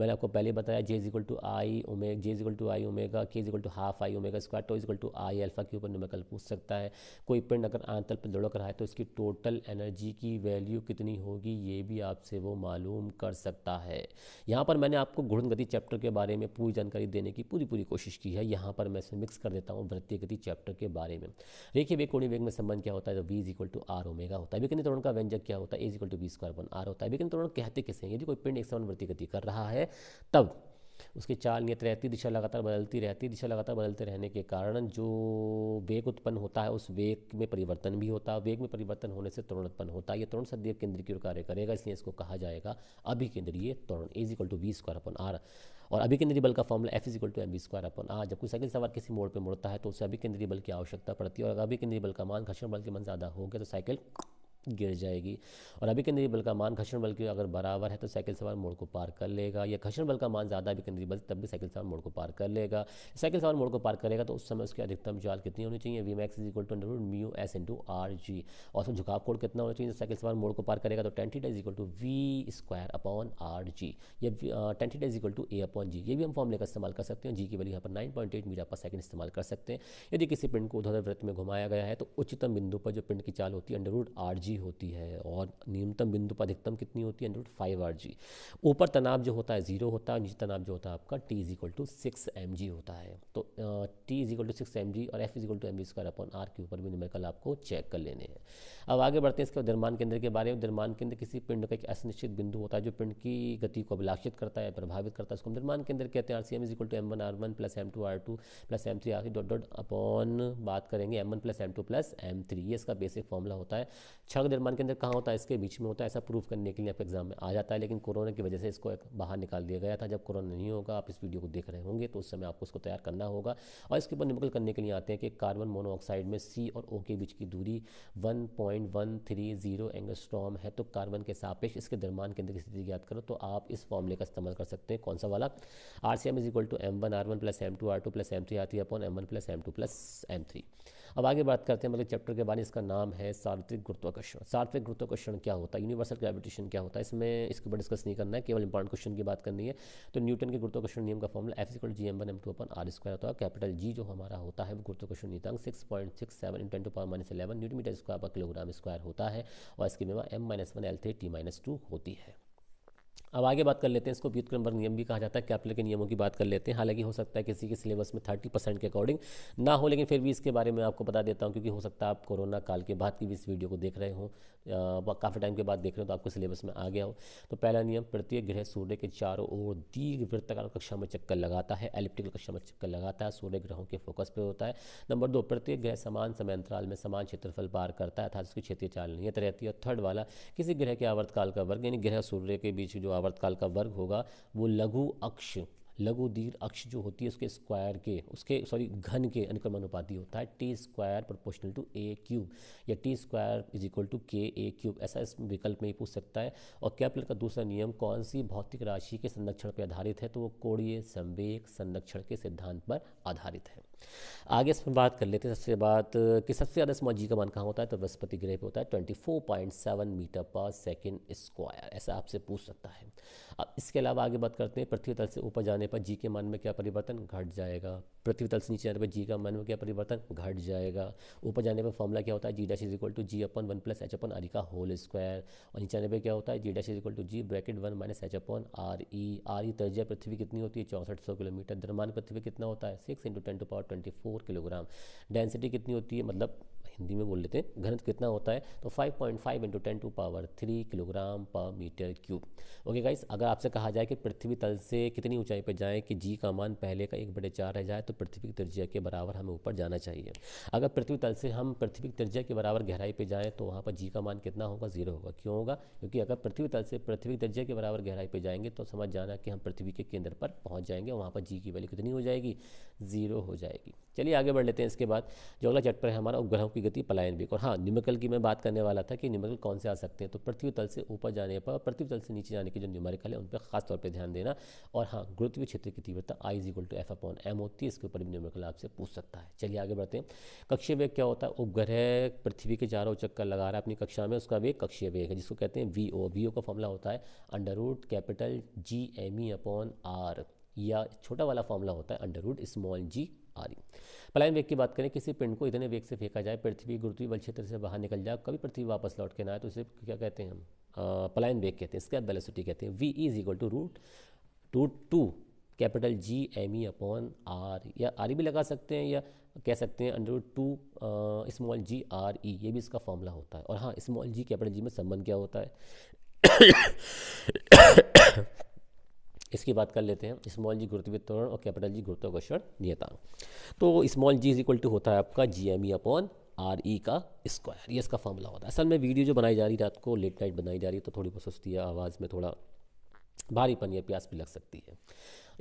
Speaker 1: मैंने आपको पहले बताया जे is to I omega J is equal to I omega K is equal to half I omega square tau is equal to I alpha के ऊपर न्यूमेरिकल पूछ सकता है कोई पिंड अगर आंतल पर लुढ़क रहा है तो इसकी टोटल एनर्जी की वैल्यू वैल्यू कितनी होगी ये भी आपसे वो मालूम कर सकता है यहाँ पर मैंने आपको घुड़न गति चैप्टर के बारे में पूरी जानकारी देने की पूरी पूरी कोशिश की है यहाँ पर मैं इसमें मिक्स कर देता हूँ वृत्तीय गति चैप्टर के बारे में देखिए वे कोणी वेग में संबंध क्या होता है तो V is equal to R omega होता है विकिन त्रोण का व्यंजक क्या होता है is equal to B square one R होता है विकिन त्रोण कहते किसे यदि कोई पिंड एक समान वृत्ति गति कर रहा है तब उसकी चाल नियत रहती दिशा लगातार बदलती रहती दिशा लगातार बदलते रहने के कारण जो वेग उत्पन्न होता है उस वेग में परिवर्तन भी होता है वेग में परिवर्तन होने से तुरंत उत्पन्न होता है यह तुरंत सदैव केंद्र की ओर कार्य करेगा इसलिए इसको कहा जाएगा अभिकेंद्रीय तुरंत is equal to V square upon R और अभिकेंद्रीय बल का formula F is equal to M V square upon R जब कोई साइकिल सवार किसी मोड़ पर मुड़ता है तो उसे अभिकेंद्रीय बल की आवश्यकता पड़ती है और अभिकेंद्रीय बल का मान घर्षण बल के मन ज़्यादा हो गया तो साइकिल गिर जाएगी और अभी केंद्रीय बल का मान घर्षण बल के अगर बराबर है तो साइकिल सवार मोड़ को पार कर लेगा या घर्षण बल का मान ज़्यादा भी केंद्रीय बल तब भी साइकिल सवार मोड़ को पार कर लेगा साइकिल सवार मोड़ को पार करेगा तो उस समय उसकी अधिकतम चाल कितनी होनी चाहिए V max is equal to under mu S into R G और उसमें झुकाव कोड कितना होना चाहिए साइकिल सवार मोड़ को पार करेगा तो tan theta equal to V square upon R G या tan theta equal to A upon G ये भी हम फॉर्म का इस्तेमाल कर सकते हैं जी की वैल्यू यहाँ पर nine point eight metre per second इस्तेमाल कर सकते हैं यदि किसी पिंड को उधर वृत्त में घुमाया गया है तो उच्चतम बिंदु पर जो पिंड की चाल होती है अंडर रूट आर जी होती है और न्यूनतम बिंदु पर अधिकतम कितनी होती है अंडर फाइव आर जी ऊपर तनाव जो होता है ज़ीरो होता है नीचे तनाव जो होता है आपका T is equal to six M G होता है तो T is equal to six M G और F is equal to M G square upon R के ऊपर भी न्यूमेरिकल आपको चेक कर लेने हैं अब आगे बढ़ते हैं इसके द्रमान केंद्र के बारे में द्रमान केंद्र किसी पिंड का एक असनिश्चित बिंदु होता है जो पिंड की गति को अभिलाषित करता है प्रभावित करता है उसको हम केंद्र कहते हैं R C M is equal to M one R one plus M two R two plus M three R की डॉट डॉट अपॉन बात करेंगे M one plus M two plus M three ये इसका बेसिक फॉर्मूला होता है कक्षा निर्माण के अंदर कहाँ होता है इसके बीच में होता है ऐसा प्रूफ करने के लिए आपके एग्जाम में आ जाता है लेकिन कोरोना की वजह से इसको एक बाहर निकाल दिया गया था जब कोरोना नहीं होगा आप इस वीडियो को देख रहे होंगे तो उस समय आपको उसको तैयार करना होगा और इसके ऊपर निमकल करने के लिए आते हैं कि कार्बन मोनोऑक्साइड में सी और ओ के बीच की दूरी one point one three zero angstrom है तो कार्बन के सापेक्ष इसके निर्माण के अंदर की स्थिति याद करो तो आप इस फॉर्मूले का इस्तेमाल कर सकते हैं कौन सा वाला R C M is equal to M one R one plus M two R two plus M three आती है upon M one plus M two plus M three अब आगे बात करते हैं मतलब चैप्टर के बारे में इसका नाम है सार्वत्रिक गुरुत्वाकर्षण सार्वत्रिक गुरुत्वाकर्षण क्या होता है यूनिवर्सल ग्रेविटेशन क्या होता है इसमें इसके ऊपर डिस्कस नहीं करना है केवल इंपॉर्टेंट क्वेश्चन की बात करनी है तो न्यूटन के गुरुत्वाकर्षण नियम का formula F equal G M one M two upon R square होता है कैपिटल जी जो हमारा होता है वो गुरुत्वाकर्षण नीतांक six point six seven into ten to power minus eleven newton metre square per kilogram square होता है और इसके बीमा M minus one L three T minus two होती है अब आगे बात कर लेते हैं इसको व्युत्क्रम वर्ग नियम भी कहा जाता है कैपिटल के नियमों की बात कर लेते हैं हालांकि हो सकता है किसी के सिलेबस में थर्टी परसेंट के अकॉर्डिंग ना हो लेकिन फिर भी इसके बारे में आपको बता देता हूँ क्योंकि हो सकता है आप कोरोना काल के बाद की भी इस वीडियो को देख रहे हो काफ़ी टाइम के बाद देख रहे हो तो आपको सिलेबस में आ गया हो तो पहला नियम प्रत्येक ग्रह सूर्य के चारों ओर दीर्घ वृत्तकार कक्षा में चक्कर लगाता है एलिप्टिकल कक्षा में चक्कर लगाता है सूर्य ग्रहों के फोकस पर होता है नंबर दो प्रत्येक ग्रह समान समय अंतराल में समान क्षेत्रफल पार करता है अर्थात उसकी क्षेत्रीय चाल नियत रहती है और थर्ड वाला किसी ग्रह के आवर्तकाल का वर्ग यानी ग्रह सूर्य के बीच जो जो आवर्तकाल का वर्ग होगा वो लघु अक्ष लघु दीर्घ अक्ष जो होती है उसके स्क्वायर के उसके सॉरी घन के अनुक्रमानुपाती होता है T square proportional to A cube या T square is equal to K A cube ऐसा इस विकल्प में ही पूछ सकता है और कैपलर का दूसरा नियम कौन सी भौतिक राशि के संरक्षण पर आधारित है तो वो कोड़ीय संवेक संरक्षण के सिद्धांत पर आधारित है आगे इसमें बात कर लेते हैं सबसे बात कि सबसे ज़्यादा स्मॉल जी का मान कहाँ होता है तो बृहस्पति ग्रह पे होता है 24.7 मीटर पर सेकेंड स्क्वायर ऐसा आपसे पूछ सकता है अब इसके अलावा आगे बात करते हैं पृथ्वी तल से ऊपर जाने पर जी के मान में क्या परिवर्तन घट जाएगा पृथ्वी तल से नीचे जाने पर जी का मान में क्या परिवर्तन घट जाएगा ऊपर जाने पर फॉर्मूला क्या होता है G dash is equal to G upon one plus H upon R E का होल स्क्वायर और नीचे जाने पर क्या होता है G dash is equal to G bracket one minus H upon R E R E तर्जा पृथ्वी कितनी होती है चौंसठ सौ किलोमीटर दरमान पृथ्वी कितना होता है six into ten to power twenty four kilogram density कितनी होती है मतलब हिंदी में बोल लेते हैं घनत्व कितना होता है तो 5.5 point five into ten to power three kilogram per metre cube okay guys अगर आपसे कहा जाए कि पृथ्वी तल से कितनी ऊंचाई पर जाएँ कि जी का मान पहले का एक बड़े चार रह जाए तो पृथ्वी की त्रिज्या के बराबर हमें ऊपर जाना चाहिए अगर पृथ्वी तल से हम पृथ्वी की त्रिज्या के बराबर गहराई तो पर जाएँ तो वहाँ पर जी का मान कितना होगा जीरो होगा क्यों होगा क्योंकि अगर पृथ्वी तल से पृथ्वी की त्रिज्या के बराबर गहराई पर जाएंगे तो समझ जाना कि हम पृथ्वी के केंद्र पर पहुँच जाएंगे वहाँ पर जी की वैल्यू कितनी हो जाएगी ज़ीरो हो जाएगी चलिए आगे बढ़ लेते हैं इसके बाद जो अगला चैप्टर है हमारा उपग्रहों की गति पलायन भी और हाँ न्यूमिकल की मैं बात करने वाला था कि न्यूमिकल कौन से आ सकते हैं तो पृथ्वी तल से ऊपर जाने पर पृथ्वी तल से नीचे जाने के जो न्यूमेरिकल है उन पर खास तौर पर ध्यान देना और हाँ गुरुत्वीय क्षेत्र की तीव्रता I is equal to F upon M होती है इसके ऊपर भी न्यूमिकल आपसे पूछ सकता है चलिए आगे बढ़ते हैं कक्षीय वेग क्या होता है उपग्रह पृथ्वी के चारों चक्कर लगा रहा है अपनी कक्षा में उसका वेग कक्षीय वेग है जिसको कहते हैं वी ओ वी ओ का फॉर्मला होता है under root capital G M E upon R या छोटा वाला फॉर्मूला होता है अंडर रूट स्मॉल जी आ रही पलायन वेग की बात करें किसी पिंड को इतने वेग से फेंका जाए पृथ्वी गुरुत्वीय बल क्षेत्र से बाहर निकल जाए कभी पृथ्वी वापस लौट के ना आए तो इसे क्या कहते हैं हम पलायन वेग कहते हैं स्कैप वेलोसिटी कहते हैं V is equal to root two two capital G M E upon R या आर e भी लगा सकते हैं या कह सकते हैं under two small G R E ये भी इसका फॉर्मूला होता है और हाँ स्मॉल जी कैपिटल जी में संबंध क्या होता है इसकी बात कर लेते हैं स्मॉल जी गुरुत्वीय त्वरण और कैपिटल जी गुरुत्वाकर्षण नियतांक तो small G is equal to होता है आपका G M E upon R E का स्क्वायर ये इसका फॉर्मूला होता है असल में वीडियो जो बनाई जा रही रात को लेट नाइट बनाई जा रही है तो थोड़ी बहुत सुस्ती है आवाज़ में थोड़ा भारीपन या प्यास भी लग सकती है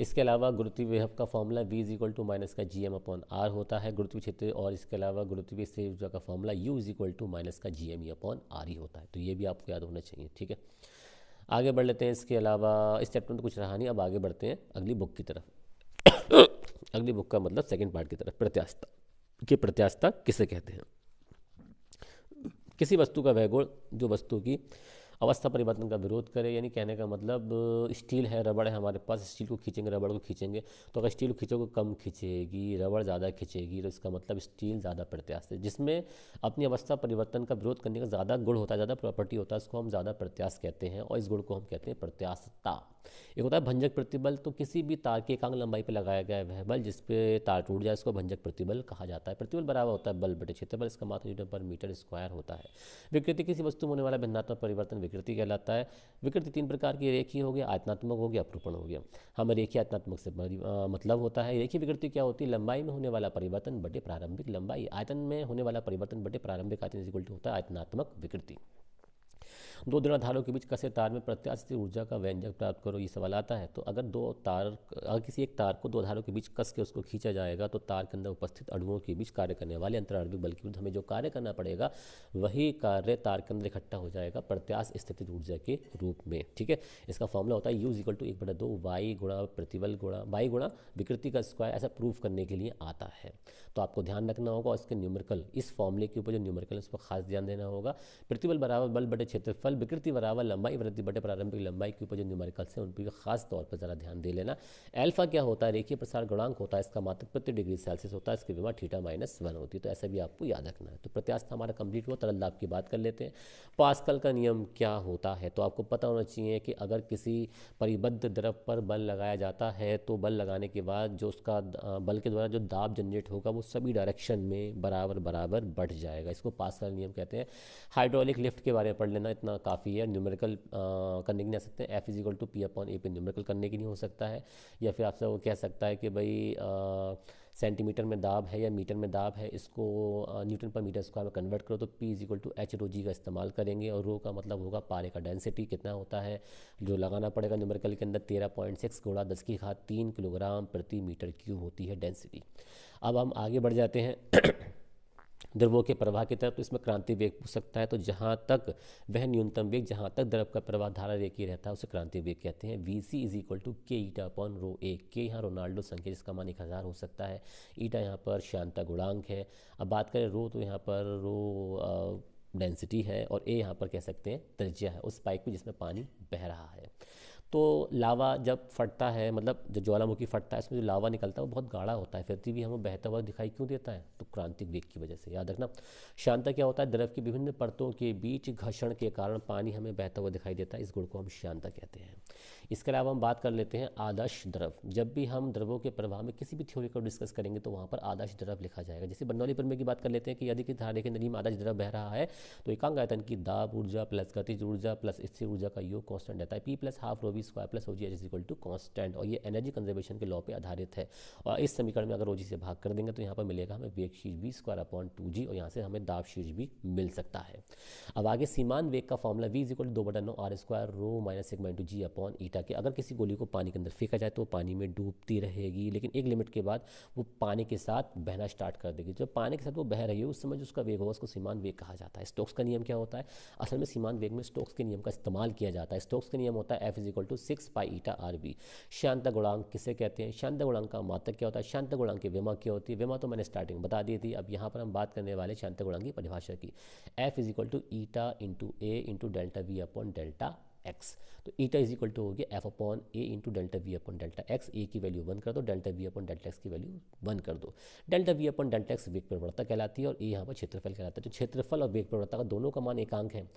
Speaker 1: इसके अलावा गुरुत्वीय विभव का formula v is equal to minus का जी एम अपॉन आर होता है गुरुत्वीय क्षेत्र और इसके अलावा गुरुत्वीय स्थिर ऊर्जा का formula u is equal to minus का G M E upon R ही होता है तो ये भी आपको याद होना चाहिए ठीक है आगे बढ़ लेते हैं इसके अलावा इस चैप्टर में तो कुछ रहा नहीं अब आगे बढ़ते हैं अगली बुक की तरफ [coughs] अगली बुक का मतलब सेकेंड पार्ट की तरफ प्रत्यास्था कि प्रत्यास्था किसे कहते हैं किसी वस्तु का वह गुण जो वस्तु की अवस्था परिवर्तन का विरोध करें यानी कहने का मतलब स्टील है रबड़ है हमारे पास स्टील को खींचेंगे रबड़ को खींचेंगे तो अगर स्टील को खींचोगे तो कम खींचेगी रबड़ ज़्यादा खींचेगी तो इसका मतलब स्टील ज़्यादा प्रत्याश है जिसमें अपनी अवस्था परिवर्तन का विरोध करने का ज़्यादा गुण होता है ज़्यादा प्रॉपर्टी होता है उसको हम ज़्यादा प्रत्यास कहते हैं और इस गुण को हम कहते हैं प्रत्याशता एक होता है भंजक प्रतिबल तो किसी भी तार के एकांग लंबाई पर लगाया गया वह बल जिस पे तार टूट जाए उसको भंजक प्रतिबल कहा जाता है प्रतिबल बराबर होता है बल बटे क्षेत्रफल इसका मात्र न्यूटन पर मीटर स्क्वायर होता है विकृति किसी वस्तु में होने वाला भिन्नात्मक परिवर्तन विकृति कहलाता है विकृति तीन प्रकार की रेखी हो गया आयत्नात्मक हो गया अपरूपण हो गया हमें रेखी आयत्नात्मक से मतलब होता है रेखी विकृति क्या होती है लंबाई में होने वाला परिवर्तन बटे प्रारंभिक लंबाई आयतन में होने वाला परिवर्तन बटे प्रारंभिक आयतन इक्वल टू होता है आयत्नात्मक विकृति दो दृढ़ धारों के बीच कसे तार में प्रत्याशित ऊर्जा का व्यंजक प्राप्त करो ये सवाल आता है तो अगर दो तार अगर किसी एक तार को दो धारों के बीच कस के उसको खींचा जाएगा तो तार के अंदर उपस्थित अणुओं के बीच कार्य करने वाले अंतराणविक बल के विरुद्ध हमें जो कार्य करना पड़ेगा वही कार्य तार के अंदर इकट्ठा हो जाएगा प्रत्याश स्थित ऊर्जा के रूप में ठीक है इसका फॉर्मूला होता है यू इक्वल टू एक बटा दो वाई गुणा प्रतिबल गुणा वाई गुणा विकृति का स्क्वायर ऐसा प्रूफ करने के लिए आता है तो आपको ध्यान रखना होगा और इसके न्यूमेरिकल इस फॉर्मूले के ऊपर जो न्यूमेरिकल है उस पर खास ध्यान देना होगा प्रतिबल बराबर बल बटे क्षेत्रफल विकृति बराबर लंबाई वृद्धि बटे प्रारंभिक लंबाई के ऊपर जो न्यूमेरिकल्स हैं उन पर खास तौर पर ज़रा ध्यान दे लेना एल्फा क्या होता है रेखीय प्रसार गुणांक होता है इसका मात्र प्रति डिग्री सेल्सियस होता है इसकी बीमा ठीटा माइनस वन होती है तो ऐसा भी आपको याद रखना है तो प्रत्यास्थ हमारा कंप्लीट हुआ तरल लाभ की बात कर लेते हैं पासकल का नियम क्या होता है तो आपको पता होना चाहिए कि अगर किसी परिबद्ध द्रव पर बल लगाया जाता है तो बल लगाने के बाद जो उसका बल के द्वारा जो दाब जनरेट होगा वो सभी डायरेक्शन में बराबर बराबर बढ़ जाएगा इसको पासकल नियम कहते हैं हाइड्रोलिक लिफ्ट के बारे में पढ़ लेना इतना काफ़ी है न्यूमेरिकल करने की नहीं आ सकते F is equal to P upon A पे न्यूमेरिकल करने की नहीं हो सकता है या फिर आपसे वो कह सकता है कि भाई सेंटीमीटर में दाब है या मीटर में दाब है इसको न्यूटन पर मीटर स्क्वायर में कन्वर्ट करो तो P is equal to H rho G का इस्तेमाल करेंगे और रो का मतलब होगा पारे का डेंसिटी कितना होता है जो लगाना पड़ेगा न्यूमेरिकल के अंदर तेरह पॉइंट सिक्स गुड़ा दस की खाद तीन किलोग्राम प्रति मीटर क्यूब होती है डेंसिटी अब हम आगे बढ़ जाते हैं द्रवों के प्रवाह की तरफ तो इसमें क्रांति वेग पूछ सकता है तो जहाँ तक वह न्यूनतम वेग जहाँ तक द्रव का प्रवाह धारा रेखी रहता है उसे क्रांति वेग कहते हैं V C is equal to K eta upon rho ए के यहाँ रोनाल्डो संख्या जिसका मान एक हज़ार हो सकता है ईटा यहाँ पर शांता गुणांक है अब बात करें रो तो यहाँ पर रो डेंसिटी है और ए यहाँ पर कह सकते हैं त्रिज्या है उस पाइप में जिसमें पानी बह रहा है तो लावा जब फटता है मतलब जब ज्वालामुखी फटता है इसमें जो लावा निकलता है वो बहुत गाढ़ा होता है फिर भी हमें बहता हुआ दिखाई क्यों देता है तो क्रांतिक वेग की वजह से याद रखना शांता क्या होता है द्रव की विभिन्न परतों के बीच घर्षण के कारण पानी हमें बहता हुआ दिखाई देता है इस गुण को हम शांता कहते हैं इसके अलावा हम बात कर लेते हैं आदर्श द्रव जब भी हम द्रवों के प्रभाव में किसी भी थ्योरी को डिस्कस करेंगे तो वहाँ पर आदर्श द्रव लिखा जाएगा जैसे बंडौली प्रमेय की बात कर लेते हैं कि यदि कि धारे के नदी में आदर्श द्रव बह रहा है तो एकांग आयतन की दाब ऊर्जा प्लस गतिज ऊर्जा प्लस स्थिर ऊर्जा का योग कॉन्स्टेंट रहता है P plus half rho V square plus O G H is equal to constant और ये एनर्जी कंजर्वेशन के लॉ पर आधारित है और इस समीकरण में अगर ओ जी से भाग कर देंगे तो यहाँ पर मिलेगा हमें वेग शीर्ष V square upon two G और यहाँ से हमें दाब शीर्ष भी मिल सकता है अब आगे सीमान वेग का formula V is equal to दो बटन नो R square rho minus sigma to G upon eta कि अगर किसी गोली को पानी के अंदर फेंका जाए तो पानी में डूबती रहेगी लेकिन एक लिमिट के बाद वो पानी के साथ बहना स्टार्ट कर देगी जब पानी के साथ वो बह रही है उस समय जो उसका वेग होगा उसको सीमान वेग कहा जाता है स्टोक्स का नियम क्या होता है असल में सीमान वेग में स्टोक्स के नियम का इस्तेमाल किया जाता है स्टोक्स का नियम होता है F is equal to six pi eta R B शांत गुणांक किसे कहते हैं शांत गुणांक का मातक क्या होता है शांत गुणांक की विमा क्या होती है विमा तो मैंने स्टार्टिंग बता दी थी अब यहाँ पर हम बात करने वाले शांत गुणांक की परिभाषा की F is equal to eta into A into delta V upon delta X तो ईटा इज इक्वल टू हो गया F upon A into delta V upon delta X A की वैल्यू वन कर दो delta V upon delta X की value one कर दो delta V upon delta X वेग प्रवणता कहलाती है और ए यहाँ पर क्षेत्रफल कहलाता है तो क्षेत्रफल और वेग प्रवणता का दोनों का मान एकांक है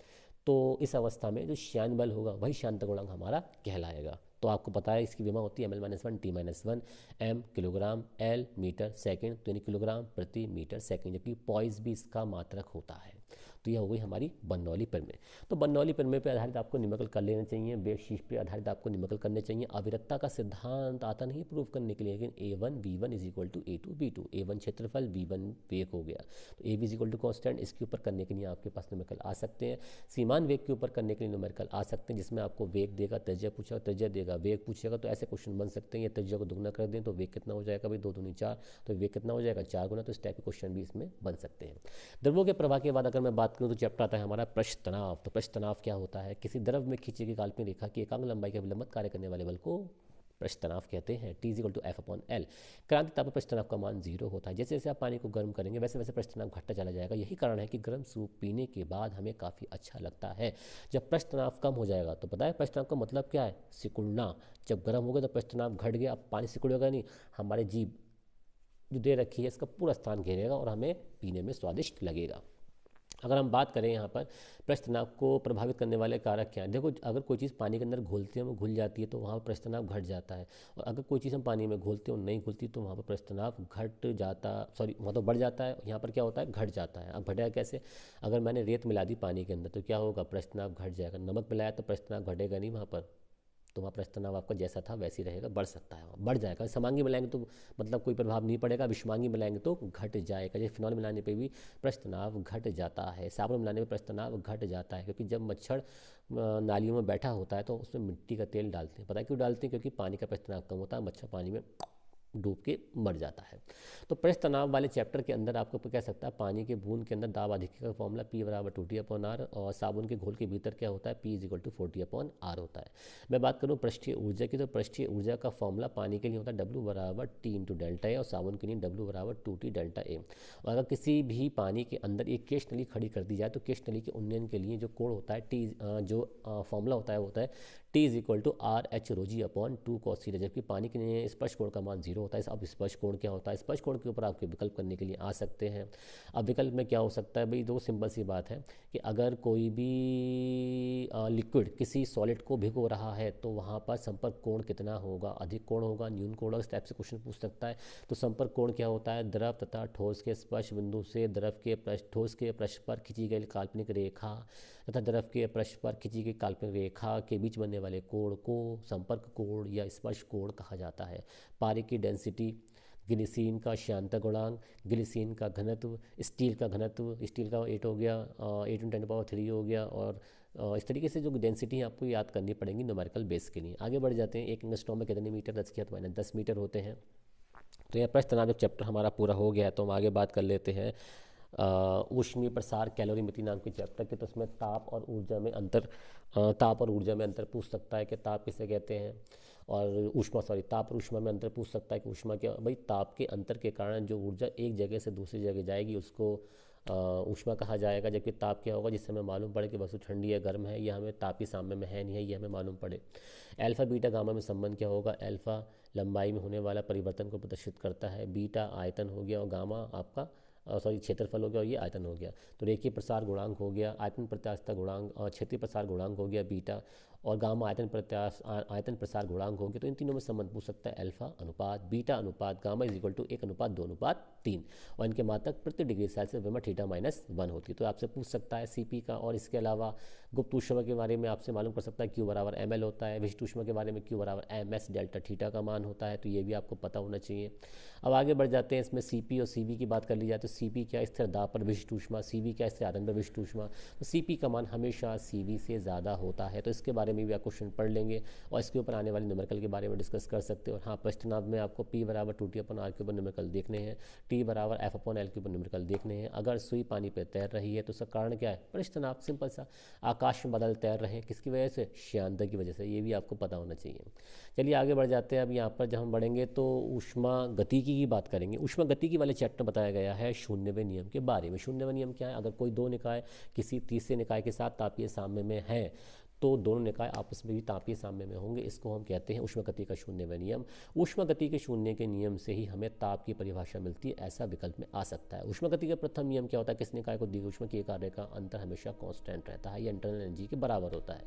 Speaker 1: तो इस अवस्था में जो श्यान बल होगा वही शांत गुणांक हमारा कहलाएगा तो आपको पता है इसकी बीमा होती है M L minus one T minus one M kilogram L metre second तो यानी किलोग्राम प्रति मीटर सेकेंड जबकि पॉइस भी इसका मात्रक होता है तो यह हो गई हमारी बन्नौली प्रमेय तो बन्नौली प्रमेय पर आधारित आपको निमकल कर लेना चाहिए बेशीष पर आधारित आपको निमकल करने चाहिए अविरत्ता का सिद्धांत आता नहीं प्रूव करने के लिए लेकिन A one B one is equal to A two B two A one क्षेत्रफल बी वन वेग हो गया तो A B is equal to constant इसके ऊपर करने के लिए आपके पास निमकल आ सकते हैं सीमान वेग के ऊपर करने के लिए निमकल आ सकते हैं जिसमें आपको वेग देगा तर्जय पूछेगा तर्जय देगा वेग पूछेगा तो ऐसे क्वेश्चन बन सकते हैं या तर्जय को दुगना कर दें तो वेग कितना हो जाएगा भाई दो दूनी चार तो वेग कितना हो जाएगा चार गुना तो इस टाइप के क्वेश्चन भी इसमें बन सकते हैं द्रवों के प्रवाह के बाद अगर मैं बात बात करूँ तो चैप्टर आता है हमारा प्रश तनाव तो प्रश तनाव क्या होता है किसी द्रव में खींची गई काल्पनिक रेखा की एकांग लंबाई के विलंबित कार्य करने वाले बल को प्रश तनाव कहते हैं T is equal to F upon L क्रांति ताप पर तनाव का मान जीरो होता है जैसे जैसे आप पानी को गर्म करेंगे वैसे वैसे प्रश तनाव घटता चला जाएगा यही कारण है कि गर्म सूप पीने के बाद हमें काफ़ी अच्छा लगता है जब प्रश तनाव कम हो जाएगा तो बताए प्रश्न प्रश तनाव का मतलब क्या है सिकुड़ना जब गर्म हो गया तो प्रश तनाव घट गया अब पानी सिकुड़ेगा नहीं हमारे जीव जो दे रखी है इसका पूरा स्थान घेरेगा और हमें पीने में स्वादिष्ट लगेगा अगर हम बात करें यहाँ पर प्रस्तनाव को प्रभावित करने वाले कारक क्या हैं देखो अगर कोई चीज़ पानी के अंदर घोलते हैं वो घुल जाती है तो वहाँ पर प्रस्तनाव घट जाता है और अगर कोई चीज़ हम पानी में घोलते हैं और नहीं घुलती तो वहाँ पर प्रस्तनाव घट जाता सॉरी वहाँ तो बढ़ जाता है यहाँ पर क्या होता है घट जाता है अब घटेगा कैसे अगर मैंने रेत मिला दी पानी के अंदर तो क्या होगा प्रस्तनाव घट जाएगा नमक मिलाया तो प्रस्तनाव घटेगा नहीं वहाँ पर तुम्हारा तनाव आपका जैसा था वैसे ही रहेगा बढ़ सकता है बढ़ जाएगा समांगी मिलाएंगे तो मतलब कोई प्रभाव नहीं पड़ेगा विषमांगी मिलाएंगे तो घट जाएगा जैसे फिनॉल मिलाने पे भी तनाव घट जाता है साबुन मिलाने पे प्रस्तनाव घट जाता है क्योंकि जब मच्छर नालियों में बैठा होता है तो उसमें मिट्टी का तेल डालते हैं पता है क्यों डालते हैं क्योंकि पानी का तनाव कम होता है मच्छर पानी में डूब के मर जाता है तो प्रेस तनाव वाले चैप्टर के अंदर आपको कह सकता है पानी के बूंद के अंदर दाब अधिक का फॉर्मूला पी बराबर टू टी अपॉन आर और साबुन के घोल के भीतर क्या होता है P is equal to four T upon R होता है मैं बात करूँ पृष्ठीय ऊर्जा की तो पृष्ठीय ऊर्जा का फॉर्मूला पानी के लिए होता है डब्ल्यू बराबर टी इंटू डेल्टा ए और साबुन के लिए डब्लू बराबर टू टी डेल्टा ए और अगर किसी भी पानी के अंदर एक केश नली खड़ी कर दी जाए तो केश नली के उन्नयन के लिए जो कोड होता है टी जो फॉर्मूला होता है वो होता है T is equal to R H rho G upon two cos theta जबकि पानी के लिए स्पर्श कोण का मान जीरो होता है अब स्पर्श कोण क्या होता है स्पर्श कोण के ऊपर आपके विकल्प करने के लिए आ सकते हैं अब विकल्प में क्या हो सकता है भाई दो सिंपल सी बात है कि अगर कोई भी लिक्विड किसी सॉलिड को भिगो रहा है तो वहाँ पर संपर्क कोण कितना होगा अधिक कोण होगा न्यून कोण होगा इस टाइप से क्वेश्चन पूछ सकता है तो संपर्क कोण क्या होता है द्रव तथा ठोस के स्पर्श बिंदु से द्रव के ठोस के पृष्ठ पर खींची गई काल्पनिक रेखा तथा द्रव के प्रश पर खिंची गई काल्पनिक रेखा के बीच बनने वाले कोण को संपर्क कोण या स्पर्श कोण कहा जाता है पारे की डेंसिटी ग्लिसिन का शांत गुणांक ग्लिसिन का घनत्व स्टील का घनत्व स्टील का एट हो गया eight in ten power three हो गया और इस तरीके से जो डेंसिटी है आपको याद करनी पड़ेंगी नोमेरिकल बेस के लिए आगे बढ़ जाते हैं एक इंगस्टॉम में कितने मीटर दस किया तो मैंने दस मीटर होते हैं तो यह प्रश्न तनाव चैप्टर हमारा पूरा हो गया है तो हम आगे बात कर लेते हैं उष्मीय प्रसार कैलोरी मिति नाम के चैप्टर के तो उसमें ताप और ऊर्जा में अंतर ताप और ऊर्जा में अंतर पूछ सकता है कि ताप किसे कहते हैं और ऊष्मा सॉरी ताप और ऊष्मा में अंतर पूछ सकता है कि ऊष्मा के भाई ताप के अंतर के कारण जो ऊर्जा एक जगह से दूसरी जगह जाएगी उसको ऊष्मा कहा जाएगा जबकि ताप क्या होगा जिससे हमें मालूम पड़े कि वस्तु ठंडी है गर्म है या हमें तापी सामने में है नहीं है ये हमें मालूम पड़े अल्फ़ा बीटा गामा में संबंध क्या होगा अल्फ़ा लंबाई में होने वाला परिवर्तन को प्रदर्शित करता है बीटा आयतन हो गया और गामा आपका सॉरी क्षेत्रफल हो गया और ये आयतन हो गया तो रेखीय प्रसार गुणांक हो गया आयतन प्रत्यास्थता गुणांक क्षेत्रीय प्रसार गुणांक हो गया बीटा और गामा आयतन प्रत्यास आयतन प्रसार गुणांक होंगे तो इन तीनों में संबंध पूछ सकता है अल्फा अनुपात बीटा अनुपात गामा इज इक्वल टू एक अनुपात दो अनुपात तीन और इनके मात्रक प्रति डिग्री सेल्सियस वेमा थीटा माइनस वन होती है तो आपसे पूछ सकता है सीपी का और इसके अलावा गुप्त ऊष्मा के बारे में आपसे मालूम कर सकता है क्यू बराबर एम एल होता है विशिष्ट ऊष्मा के बारे में क्यू बराबर एम एस डेल्टा थीटा का मान होता है तो ये भी आपको पता होना चाहिए अब आगे बढ़ जाते हैं इसमें सी और सी की बात कर ली जाए तो सी क्या स्थिर दाब पर विशिष्ट ऊष्मा सी क्या स्थिर आदन पर विशिष्ट ऊष्मा तो सी का मान हमेशा सी से ज़्यादा होता है तो इसके बारे बारे में भी आप क्वेश्चन पढ़ लेंगे और इसके ऊपर आने वाले न्यूमेरिकल के बारे में डिस्कस कर सकते हो और हाँ प्रश्नार्थ में आपको पी बराबर टू टी अपन आर के ऊपर न्यूमेरिकल देखने हैं टी बराबर एफ अपन एल के ऊपर न्यूमेरिकल देखने हैं अगर सुई पानी पर तैर रही है तो उसका कारण क्या है पृष्ठ तनाव सिंपल सा आकाश में बादल तैर रहे हैं किसकी वजह से श्यांता की वजह से ये भी आपको पता होना चाहिए चलिए आगे बढ़ जाते हैं अब यहाँ पर जब हम बढ़ेंगे तो ऊष्मा गति की बात करेंगे ऊष्मा गति की वाले चैप्टर बताया गया है शून्यवे नियम के बारे में शून्यवे नियम क्या है अगर कोई दो निकाय किसी तीसरे निकाय के साथ तापीय साम्य में है तो दोनों निकाय आपस में भी तापीय साम्य में होंगे इसको हम कहते हैं उष्मागति का शून्य में नियम उष्मागति के शून्य के नियम से ही हमें ताप की परिभाषा मिलती है ऐसा विकल्प में आ सकता है उष्मागति का प्रथम नियम क्या होता है किस निकाय को दी उष्मा किए कार्य का अंतर हमेशा कॉन्स्टेंट रहता है या इंटरनल एनर्जी के बराबर होता है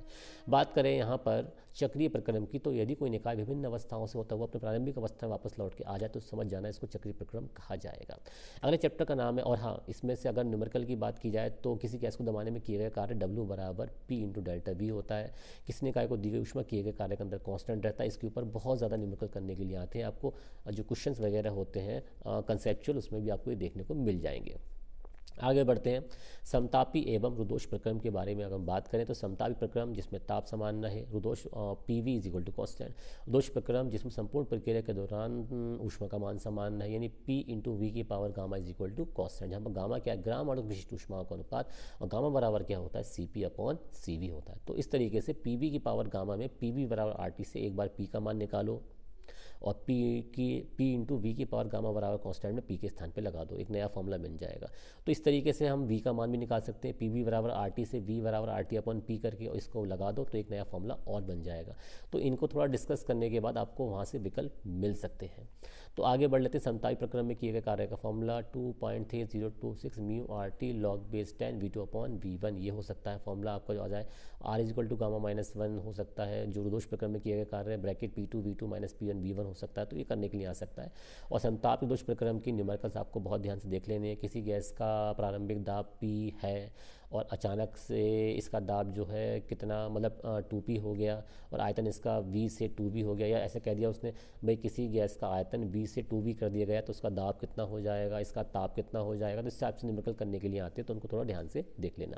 Speaker 1: बात करें यहाँ पर चक्रीय प्रक्रम की तो यदि कोई निकाय विभिन्न अवस्थाओं से होता हुआ अपने प्रारंभिक अवस्था में वापस लौट के आ जाए तो समझ जाना इसको चक्रीय प्रक्रम कहा जाएगा अगले चैप्टर का नाम है और हाँ इसमें से अगर न्यूमरिकल की बात की जाए तो किसी गैस को दबाने में किए गए कार्य डब्ल्यू बराबर पी इंटू डेल्टा बी हो होता है किसी ने काय को दी गई ऊष्मा किए गए कार्य के अंदर कॉन्स्टेंट रहता है इसके ऊपर बहुत ज़्यादा न्यूमेरिकल करने के लिए आते हैं आपको जो क्वेश्चन वगैरह होते हैं कंसेप्चुअल उसमें भी आपको ये देखने को मिल जाएंगे आगे बढ़ते हैं समतापी एवं रुदोष प्रक्रम के बारे में अगर हम बात करें तो समतापी प्रक्रम जिसमें ताप समान रहे रुदोष P V is equal to constant रुदोष प्रक्रम जिसमें संपूर्ण प्रक्रिया के दौरान ऊष्मा का मान समान रहे यानी पी इंटू वी की power gamma is equal to constant जहाँ पर गामा क्या है ग्राम और विशिष्ट ऊष्माओं का अनुपात और गामा बराबर क्या होता है C P upon C V होता है तो इस तरीके से पी वी की पावर गामा में पी वी बराबर आर टी से एक बार पी का मान निकालो और पी की पी इंटू वी की पावर गामा बराबर कॉन्स्टेंट में पी के स्थान पर लगा दो एक नया फॉर्मूला बन जाएगा तो इस तरीके से हम वी का मान भी निकाल सकते हैं पी वी बराबर आर टी से वी बराबर आर टी अपन पी करके और इसको लगा दो तो एक नया फॉर्मूला और बन जाएगा तो इनको थोड़ा डिस्कस करने के बाद आपको वहाँ से विकल्प मिल सकते हैं तो आगे बढ़ लेते हैं समताई प्रक्रम में किए गए कार्य का formula two point three zero two six mu R T log base ten V two upon V one ये हो सकता है फॉर्मूला आपका जो आ जाए R is equal to gamma minus one हो सकता है जो दोष प्रक्रम में किए गए कार्य bracket P two V two minus P one V one हो सकता है तो ये करने के लिए आ सकता है और समताप दोष प्रक्रम की न्यूमेरिकल्स आपको बहुत ध्यान से देख लेने किसी गैस का प्रारंभिक दाब पी है और अचानक से इसका दाब जो है कितना मतलब टू पी हो गया और आयतन इसका वी से टू बी हो गया या ऐसे कह दिया उसने भाई किसी गैस का आयतन वी से टू बी कर दिया गया तो उसका दाब कितना हो जाएगा इसका ताप कितना हो जाएगा तो इससे आपसे निमिकल करने के लिए आते हैं तो उनको थोड़ा ध्यान से देख लेना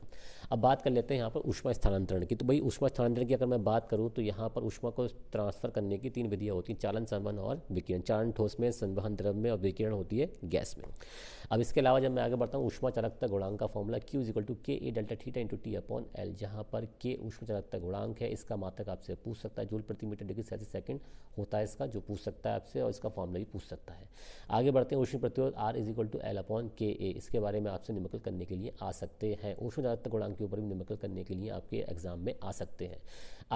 Speaker 1: अब बात कर लेते हैं यहाँ पर उष्मा स्थानांतरण की तो भाई ऊष्मा स्थानांतरण की अगर मैं बात करूँ तो यहाँ पर उष्मा को ट्रांसफ़र करने की तीन विधियाँ होती हैं चालन संवहन और विकिरण चालन ठोस में संवहन द्रव में और विकिरण होती है गैस में अब इसके अलावा जब मैं आगे बढ़ता हूँ ऊष्मा चालकता गुणांग का formula Q equal to K A delta theta into T upon L जहाँ पर के उष्म चालकता गुणांक है इसका मात्रक आपसे पूछ सकता है जूल प्रति मीटर डिग्री सेल्सियस सेकंड होता है इसका जो पूछ सकता है आपसे और इसका फॉर्मूला भी पूछ सकता है आगे बढ़ते हैं उष्ण प्रतिरोध R is equal to L upon K A इसके बारे में आपसे निमकल करने के लिए आ सकते हैं उष्ण चालकता गुणांक के ऊपर भी निमकल करने के लिए आपके एग्जाम में आ सकते हैं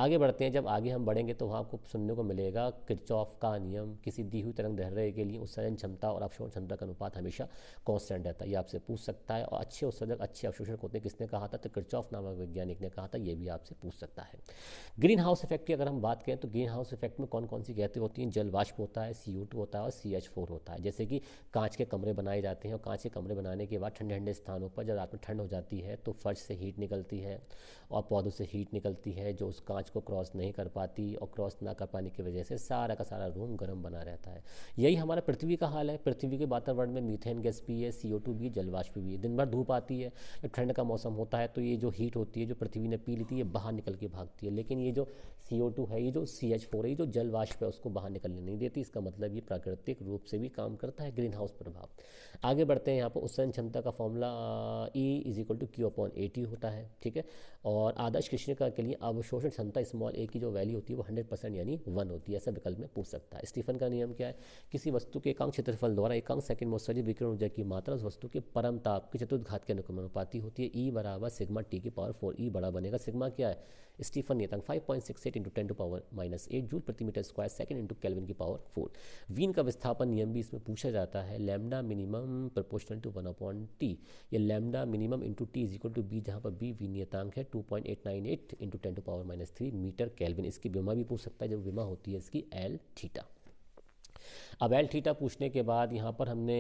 Speaker 1: आगे बढ़ते हैं जब आगे हम बढ़ेंगे तो वहाँ आपको सुनने को मिलेगा किरचॉफ का नियम किसी दी हुई तरंग दहरे के लिए उत्सर्जन क्षमता और अवशोषण क्षमता का अनुपात हमेशा कॉन्स्टेंट रहता है ये आपसे पूछ सकता है और अच्छे उत्सर्जक अच्छे अवशोषण होते हैं किस किसने कहा था तो किरचॉफ नामक वैज्ञानिक ने कहा था ये भी आपसे पूछ सकता है ग्रीन हाउस इफेक्ट की अगर हम बात करें तो ग्रीन हाउस इफेक्ट में कौन कौन सी गैसें होती हैं जल वाष्प होता है सी होता है और सी होता है जैसे कि कांच के कमरे बनाए जाते हैं और कांच के कमरे बनाने के बाद ठंडे ठंडे स्थानों पर जब रात में ठंड हो जाती है तो फर्श से हीट निकलती है और पौधों से हीट निकलती है जो उस कांच को क्रॉस नहीं कर पाती और क्रॉस ना कर पाने की वजह से सारा का सारा रूम गर्म बना रहता है यही हमारा पृथ्वी का हाल है पृथ्वी के वातावरण में मीथेन गैस भी है सी भी है जलवाष्प भी है दिन भर धूप आती है जब ठंड का मौसम होता है तो ये जो हीट होती है जो पृथ्वी ने पी ली थी ये बाहर निकल के भागती है लेकिन ये जो सी है ये जो सी एच फोर है ये जो जलवाष्प है उसको बाहर निकलने नहीं देती इसका मतलब ये प्राकृतिक रूप से भी काम करता है ग्रीन हाउस प्रभाव आगे बढ़ते हैं यहाँ पर उत्सर्जन क्षमता का formula E is equal to Q upon A T होता है ठीक है और और आदर्श कृष्णिका के लिए अवशोषण क्षमता स्मॉल ए की जो वैल्यू होती है वो हंड्रेड परसेंट यानी वन होती है ऐसा विकल्प में पूछ सकता है स्टीफन का नियम क्या है किसी वस्तु के एकांक क्षेत्रफल द्वारा एकांक सेकंड में उत्सर्जित विकिरण ऊर्जा की मात्रा उस वस्तु के परम ताप के चतुर्घात के अनुक्रमानुपाती होती है ई e बराबर सिग्मा टी की पावर फोर ई बड़ा बनेगा सिग्मा क्या है स्टीफन नियतांक five point six eight into ten to power minus eight joule प्रति metre square second into kelvin की पावर फोर वीन का विस्थापन नियम भी इसमें पूछा जाता है lambda minimum proportional to one upon T या lambda minimum into T is equal to B जहाँ पर बी वीनियतांक है to 1.898 into ten to power minus three metre kelvin इसकी विमा भी पूछ सकता है जब विमा होती है इसकी एल थीटा अब एल थीटा पूछने के बाद यहाँ पर हमने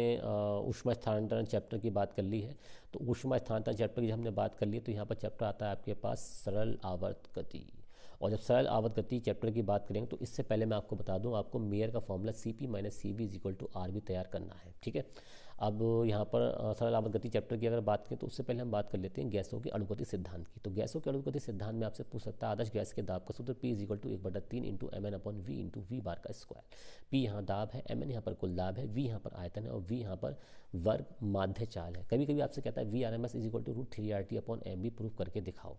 Speaker 1: ऊष्मा स्थानांतरण चैप्टर की बात कर ली है तो ऊष्मा स्थानांतरण चैप्टर की जब हमने बात कर ली तो यहाँ पर चैप्टर आता है आपके पास सरल आवर्त गति और जब सरल आवर्त गति चैप्टर की बात करेंगे तो इससे पहले मैं आपको बता दूं आपको मेयर का formula C P minus C V is equal to R भी तैयार करना है ठीक है अब यहाँ पर सरल आवर्त गति चैप्टर की अगर बात करें तो उससे पहले हम बात कर लेते हैं गैसों के अणुगति सिद्धांत की तो गैसों के अणुगति सिद्धांत में आपसे पूछ सकता है आदर्श गैस के दाब का सूत्र पी इज इक्वल टू एक बटा तीन into M N upon V into V bar का स्क्वायर पी यहाँ दाब है एम एन यहाँ पर कुल दाब है वी यहाँ पर आयतन है और वी यहाँ पर वर्ग माध्य चाल है कभी कभी आपसे कहता है V R M S is equal to root three R T upon M बी प्रूफ करके दिखाओ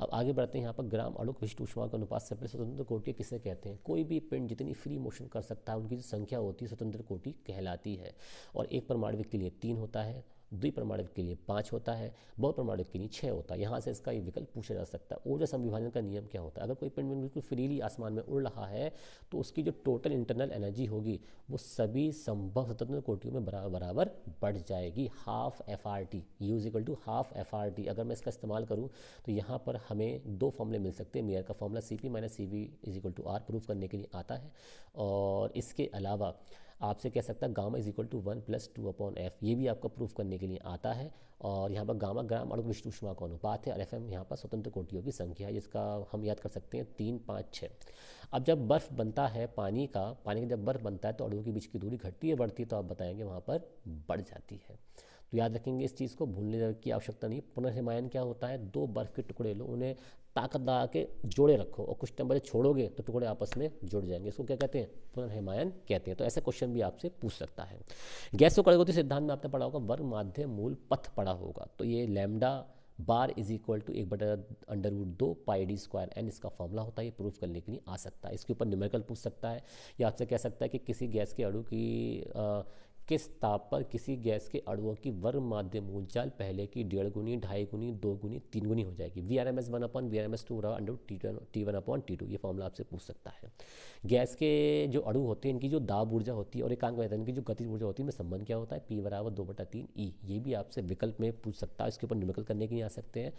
Speaker 1: अब आगे बढ़ते हैं यहाँ पर ग्राम अणुक विशिष्ट ऊष्मा का अनुपात से स्वतंत्र कोटि किसे कहते हैं कोई भी पिंड जितनी फ्री मोशन कर सकता है उनकी जो संख्या होती है स्वतंत्र कोटि कहलाती है और एक परमाणु परमाणविक के लिए तीन होता है द्विपरमाणविक के लिए पाँच होता है बहुपरमाणविक के लिए छः होता है यहाँ से इसका ये विकल्प पूछा जा सकता है ऊर्जा संविभाजन का नियम क्या होता है अगर कोई में बिल्कुल फ्रीली आसमान में उड़ रहा है तो उसकी जो टोटल इंटरनल एनर्जी होगी वो सभी संभव स्वतंत्र कोटियों में बराबर बराबर बढ़ जाएगी half F R T U is equal to half F R T अगर मैं इसका इस्तेमाल करूँ तो यहाँ पर हमें दो फॉर्मूले मिल सकते हैं मेयर का formula C P minus C V is equal to R proof करने के लिए आता है और इसके अलावा आपसे कह सकता है gamma is equal to one plus two upon F ये भी आपका प्रूफ करने के लिए आता है और यहाँ पर गामा ग्राम और विष्णु का अनुपात है और एफ एम यहाँ पर स्वतंत्र कोटियों की संख्या है जिसका हम याद कर सकते हैं तीन पाँच छः अब जब बर्फ़ बनता है पानी का पानी का जब बर्फ़ बनता है तो अड़ुओं के बीच की दूरी घटती है बढ़ती है तो आप बताएंगे वहाँ पर बढ़ जाती है तो याद रखेंगे इस चीज़ को भूलने की आवश्यकता नहीं पुनर्हिमायन क्या होता है दो बर्फ़ के टुकड़े लो उन्हें ताकत लगा के जोड़े रखो और कुछ टाइम पहले छोड़ोगे तो टुकड़े आपस में जुड़ जाएंगे इसको क्या कहते हैं पुनर्हिमायन कहते हैं तो ऐसा क्वेश्चन भी आपसे पूछ सकता है गैसों कड़गोती सिद्धांत में आपने पढ़ा होगा वर्ग माध्य मूल पथ पढ़ा होगा तो ये lambda bar is equal to एक बटा अंडर रूट दो पाई डी स्क्वायर एन इसका फॉर्मूला होता है ये प्रूफ करने के लिए आ सकता है इसके ऊपर न्यूमेरिकल पूछ सकता है या आपसे कह सकता है कि किसी गैस के अड़ू की आ, किस ताप पर किसी गैस के अड़ुओं की वर्ग माध्यम ऊंचाल पहले की डेढ़ गुनी ढाई गुनी दो गुनी तीन गुनी हो जाएगी V R M S one upon V R M S two under T one T one upon T two ये फॉर्मला आपसे पूछ सकता है गैस के जो अड़ु होते हैं इनकी जो दाब ऊर्जा होती है और एकांक में इनकी जो गति ऊर्जा होती है इनमें संबंध क्या होता है पी बराबर दो बटा तीन ई e, ये भी आपसे विकल्प में पूछ सकता है इसके ऊपर निमकल करने के लिए आ सकते हैं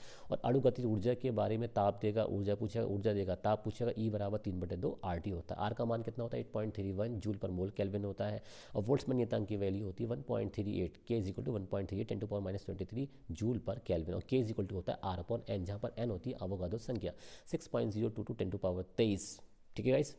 Speaker 1: और गति ऊर्जा के बारे में ताप देगा ऊर्जा पूछेगा ऊर्जा देगा ताप पूछेगा ई e बराबर तीन बटे दो आर टी होता है आर का मान कितना होता है eight point three one joule per mole kelvin होता है और वोल्ट्समैन नियतांक की की वैल्यू होती है one point three eight K is equal to one point three eight ten to power minus twenty three joule per kelvin और के इज इक्वल टू होता है आर अपॉन एन जहाँ पर एन होती है अवोगादो संख्या six point zero two two ten to power तेईस ठीक है गाइस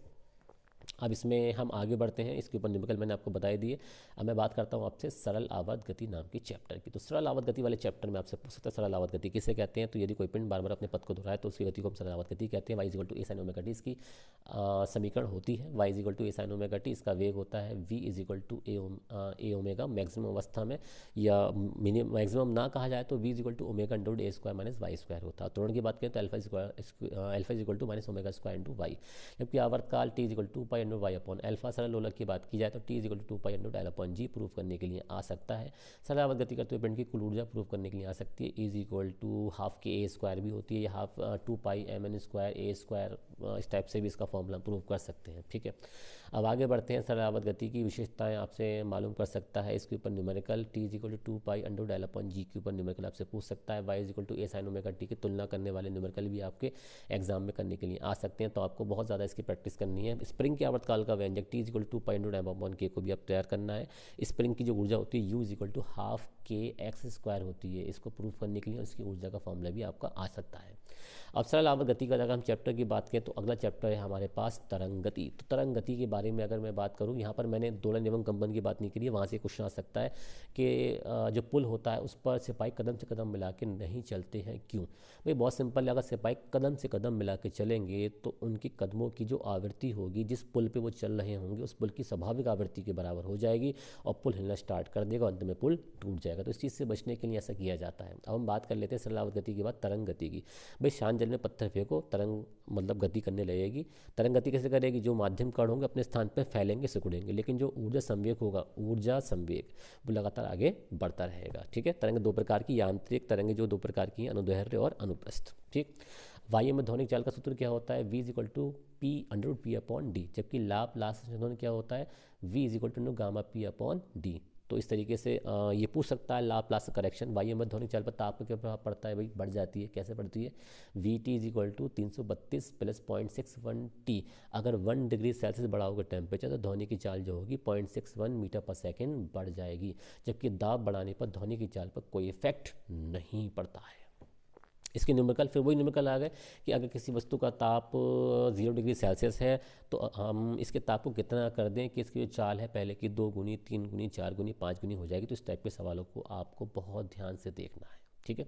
Speaker 1: अब इसमें हम आगे बढ़ते हैं इसके ऊपर निम्बकल मैंने आपको बताई दिए अब मैं बात करता हूँ आपसे सरल आवाद गति नाम की चैप्टर की तो सरल आवाद गति वाले चैप्टर में आपसे पूछ सकता है सरल आवाद गति किसे कहते हैं तो यदि कोई पिंड बार बार अपने पद को दोहराए तो उसकी गति को हम सरल आवाद गति कहते हैं Y is equal to A sine omega T इसकी समीकरण होती है Y is equal to A sine omega T इसका वेग होता है V is to A omega maximum अवस्था में या मिनिम मैक्सिमम ना कहा जाए तो वी इजिकल टू ओमेगा इंडोड A square minus Y square होता है त्वरण की बात करें तो alpha square alpha is equal to minus omega square into Y जबकि आवर्तकाल T is equal to pi under Y upon alpha सरल लोलक की बात की जाए तो T is equal to two pi under L upon G proof करने के लिए आ सकता है सरलावत गति करते हुए पिंड की कुल ऊर्जा प्रूफ करने के लिए आ सकती है इज इक्वल टू हाफ के ए स्क्वायर भी होती है या half two pi M N square A square इस टाइप से भी इसका फॉर्मूला प्रूव कर सकते हैं ठीक है अब आगे बढ़ते हैं सरलावत गति की विशेषताएं आपसे मालूम कर सकता है इसके ऊपर numerical T is equal to two pi under L upon G के ऊपर न्यूमेरिकल आपसे पूछ सकता है Y is equal to A sine omega T की तुलना करने वाले न्यूमेरिकल भी आपके एग्जाम में करने के लिए आ सकते हैं तो आपको बहुत ज़्यादा इसकी प्रैक्टिस करनी है स्प्रिंग के आवर्तकाल का व्यंजक T is equal to pi under L के को भी आप तैयार करना है स्प्रिंग की जो ऊर्जा होती है U is equal to half K X square होती है इसको प्रूफ करने के लिए इसकी ऊर्जा का फॉर्मूला भी आपका आ सकता है अब सरल आवर्त गति का अगर हम चैप्टर की बात करें तो अगला चैप्टर है हमारे पास तरंग गति तो तरंग गति की बात बारे में अगर मैं बात करूँ यहाँ पर मैंने दोलन एवं कंपन की बात नहीं करी है वहाँ से क्वेश्चन आ सकता है कि जो पुल होता है उस पर सिपाही कदम से कदम मिला के नहीं चलते हैं क्यों भाई बहुत सिंपल है अगर सिपाही कदम से कदम मिला के चलेंगे तो उनके कदमों की जो आवृत्ति होगी जिस पुल पर वो चल रहे होंगे उस पुल की स्वाभाविक आवृत्ति के बराबर हो जाएगी और पुल हिलना स्टार्ट कर देगा अंत में पुल टूट जाएगा तो इस चीज़ से बचने के लिए ऐसा किया जाता है अब हम बात कर लेते हैं सलावत गति के बाद तरंग गति की भाई शांत जल में पत्थर फेंको तरंग मतलब गति करने लगेगी तरंग गति कैसे करेगी जो माध्यम कण होंगे अपने स्थान पर फैलेंगे सिकुड़ेंगे लेकिन जो ऊर्जा संवेक होगा ऊर्जा संवेक वो लगातार आगे बढ़ता रहेगा ठीक है तरंग दो प्रकार की यांत्रिक तरंगे जो दो प्रकार की अनुदैर्य और अनुप्रस्थ ठीक वायु में ध्वनिक जाल का सूत्र क्या होता है V is equal to P under P upon D जबकि लाभ लास्ट क्या होता है V is equal to no gamma P upon D तो इस तरीके से ये पूछ सकता है ला प्लास करेक्शन वाई एम धोनी चाल पर ताप का क्या प्रभाव पड़ता है भाई बढ़ जाती है कैसे बढ़ती है V T is equal to तीन सौ बत्तीस plus point six one T अगर वन डिग्री सेल्सियस बढ़ा होगा टेम्परेचर तो ध्वनि की चाल जो होगी पॉइंट सिक्स वन मीटर पर सेकेंड बढ़ जाएगी जबकि दाब बढ़ाने पर ध्वनि की चाल पर कोई इफेक्ट नहीं पड़ता है इसके न्यूमेरिकल फिर वही न्यूमेरिकल आ गए कि अगर किसी वस्तु का ताप जीरो डिग्री सेल्सियस है तो हम इसके ताप को कितना कर दें कि इसकी जो चाल है पहले की दो गुनी तीन गुनी चार गुनी पाँच गुनी हो जाएगी तो इस टाइप के सवालों को आपको बहुत ध्यान से देखना है ठीक है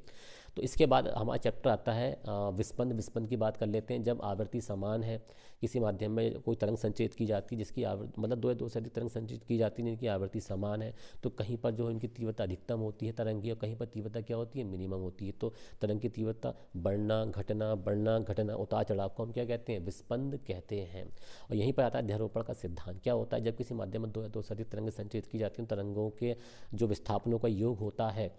Speaker 1: तो इसके बाद हमारा चैप्टर आता है विस्पंद विस्पंद की बात कर लेते हैं जब आवृत्ति समान है किसी माध्यम में कोई तरंग संचित की जाती है जिसकी आवृत्ति मतलब दो या दो से अधिक तरंग संचित की जाती है जिनकी आवृत्ति समान है तो कहीं पर जो है इनकी तीव्रता अधिकतम होती है तरंग की और कहीं पर तीव्रता क्या होती है मिनिमम होती है तो तरंग की तीव्रता बढ़ना घटना बढ़ना घटना उतार चढ़ाव को हम क्या कहते हैं विस्पंद कहते हैं और यहीं पर आता है अध्यारोपण का सिद्धांत क्या होता है जब किसी माध्यम में दो या दो से अधिक तरंग संचित की जाती है तरंगों के जो विस्थापनों का योग होता है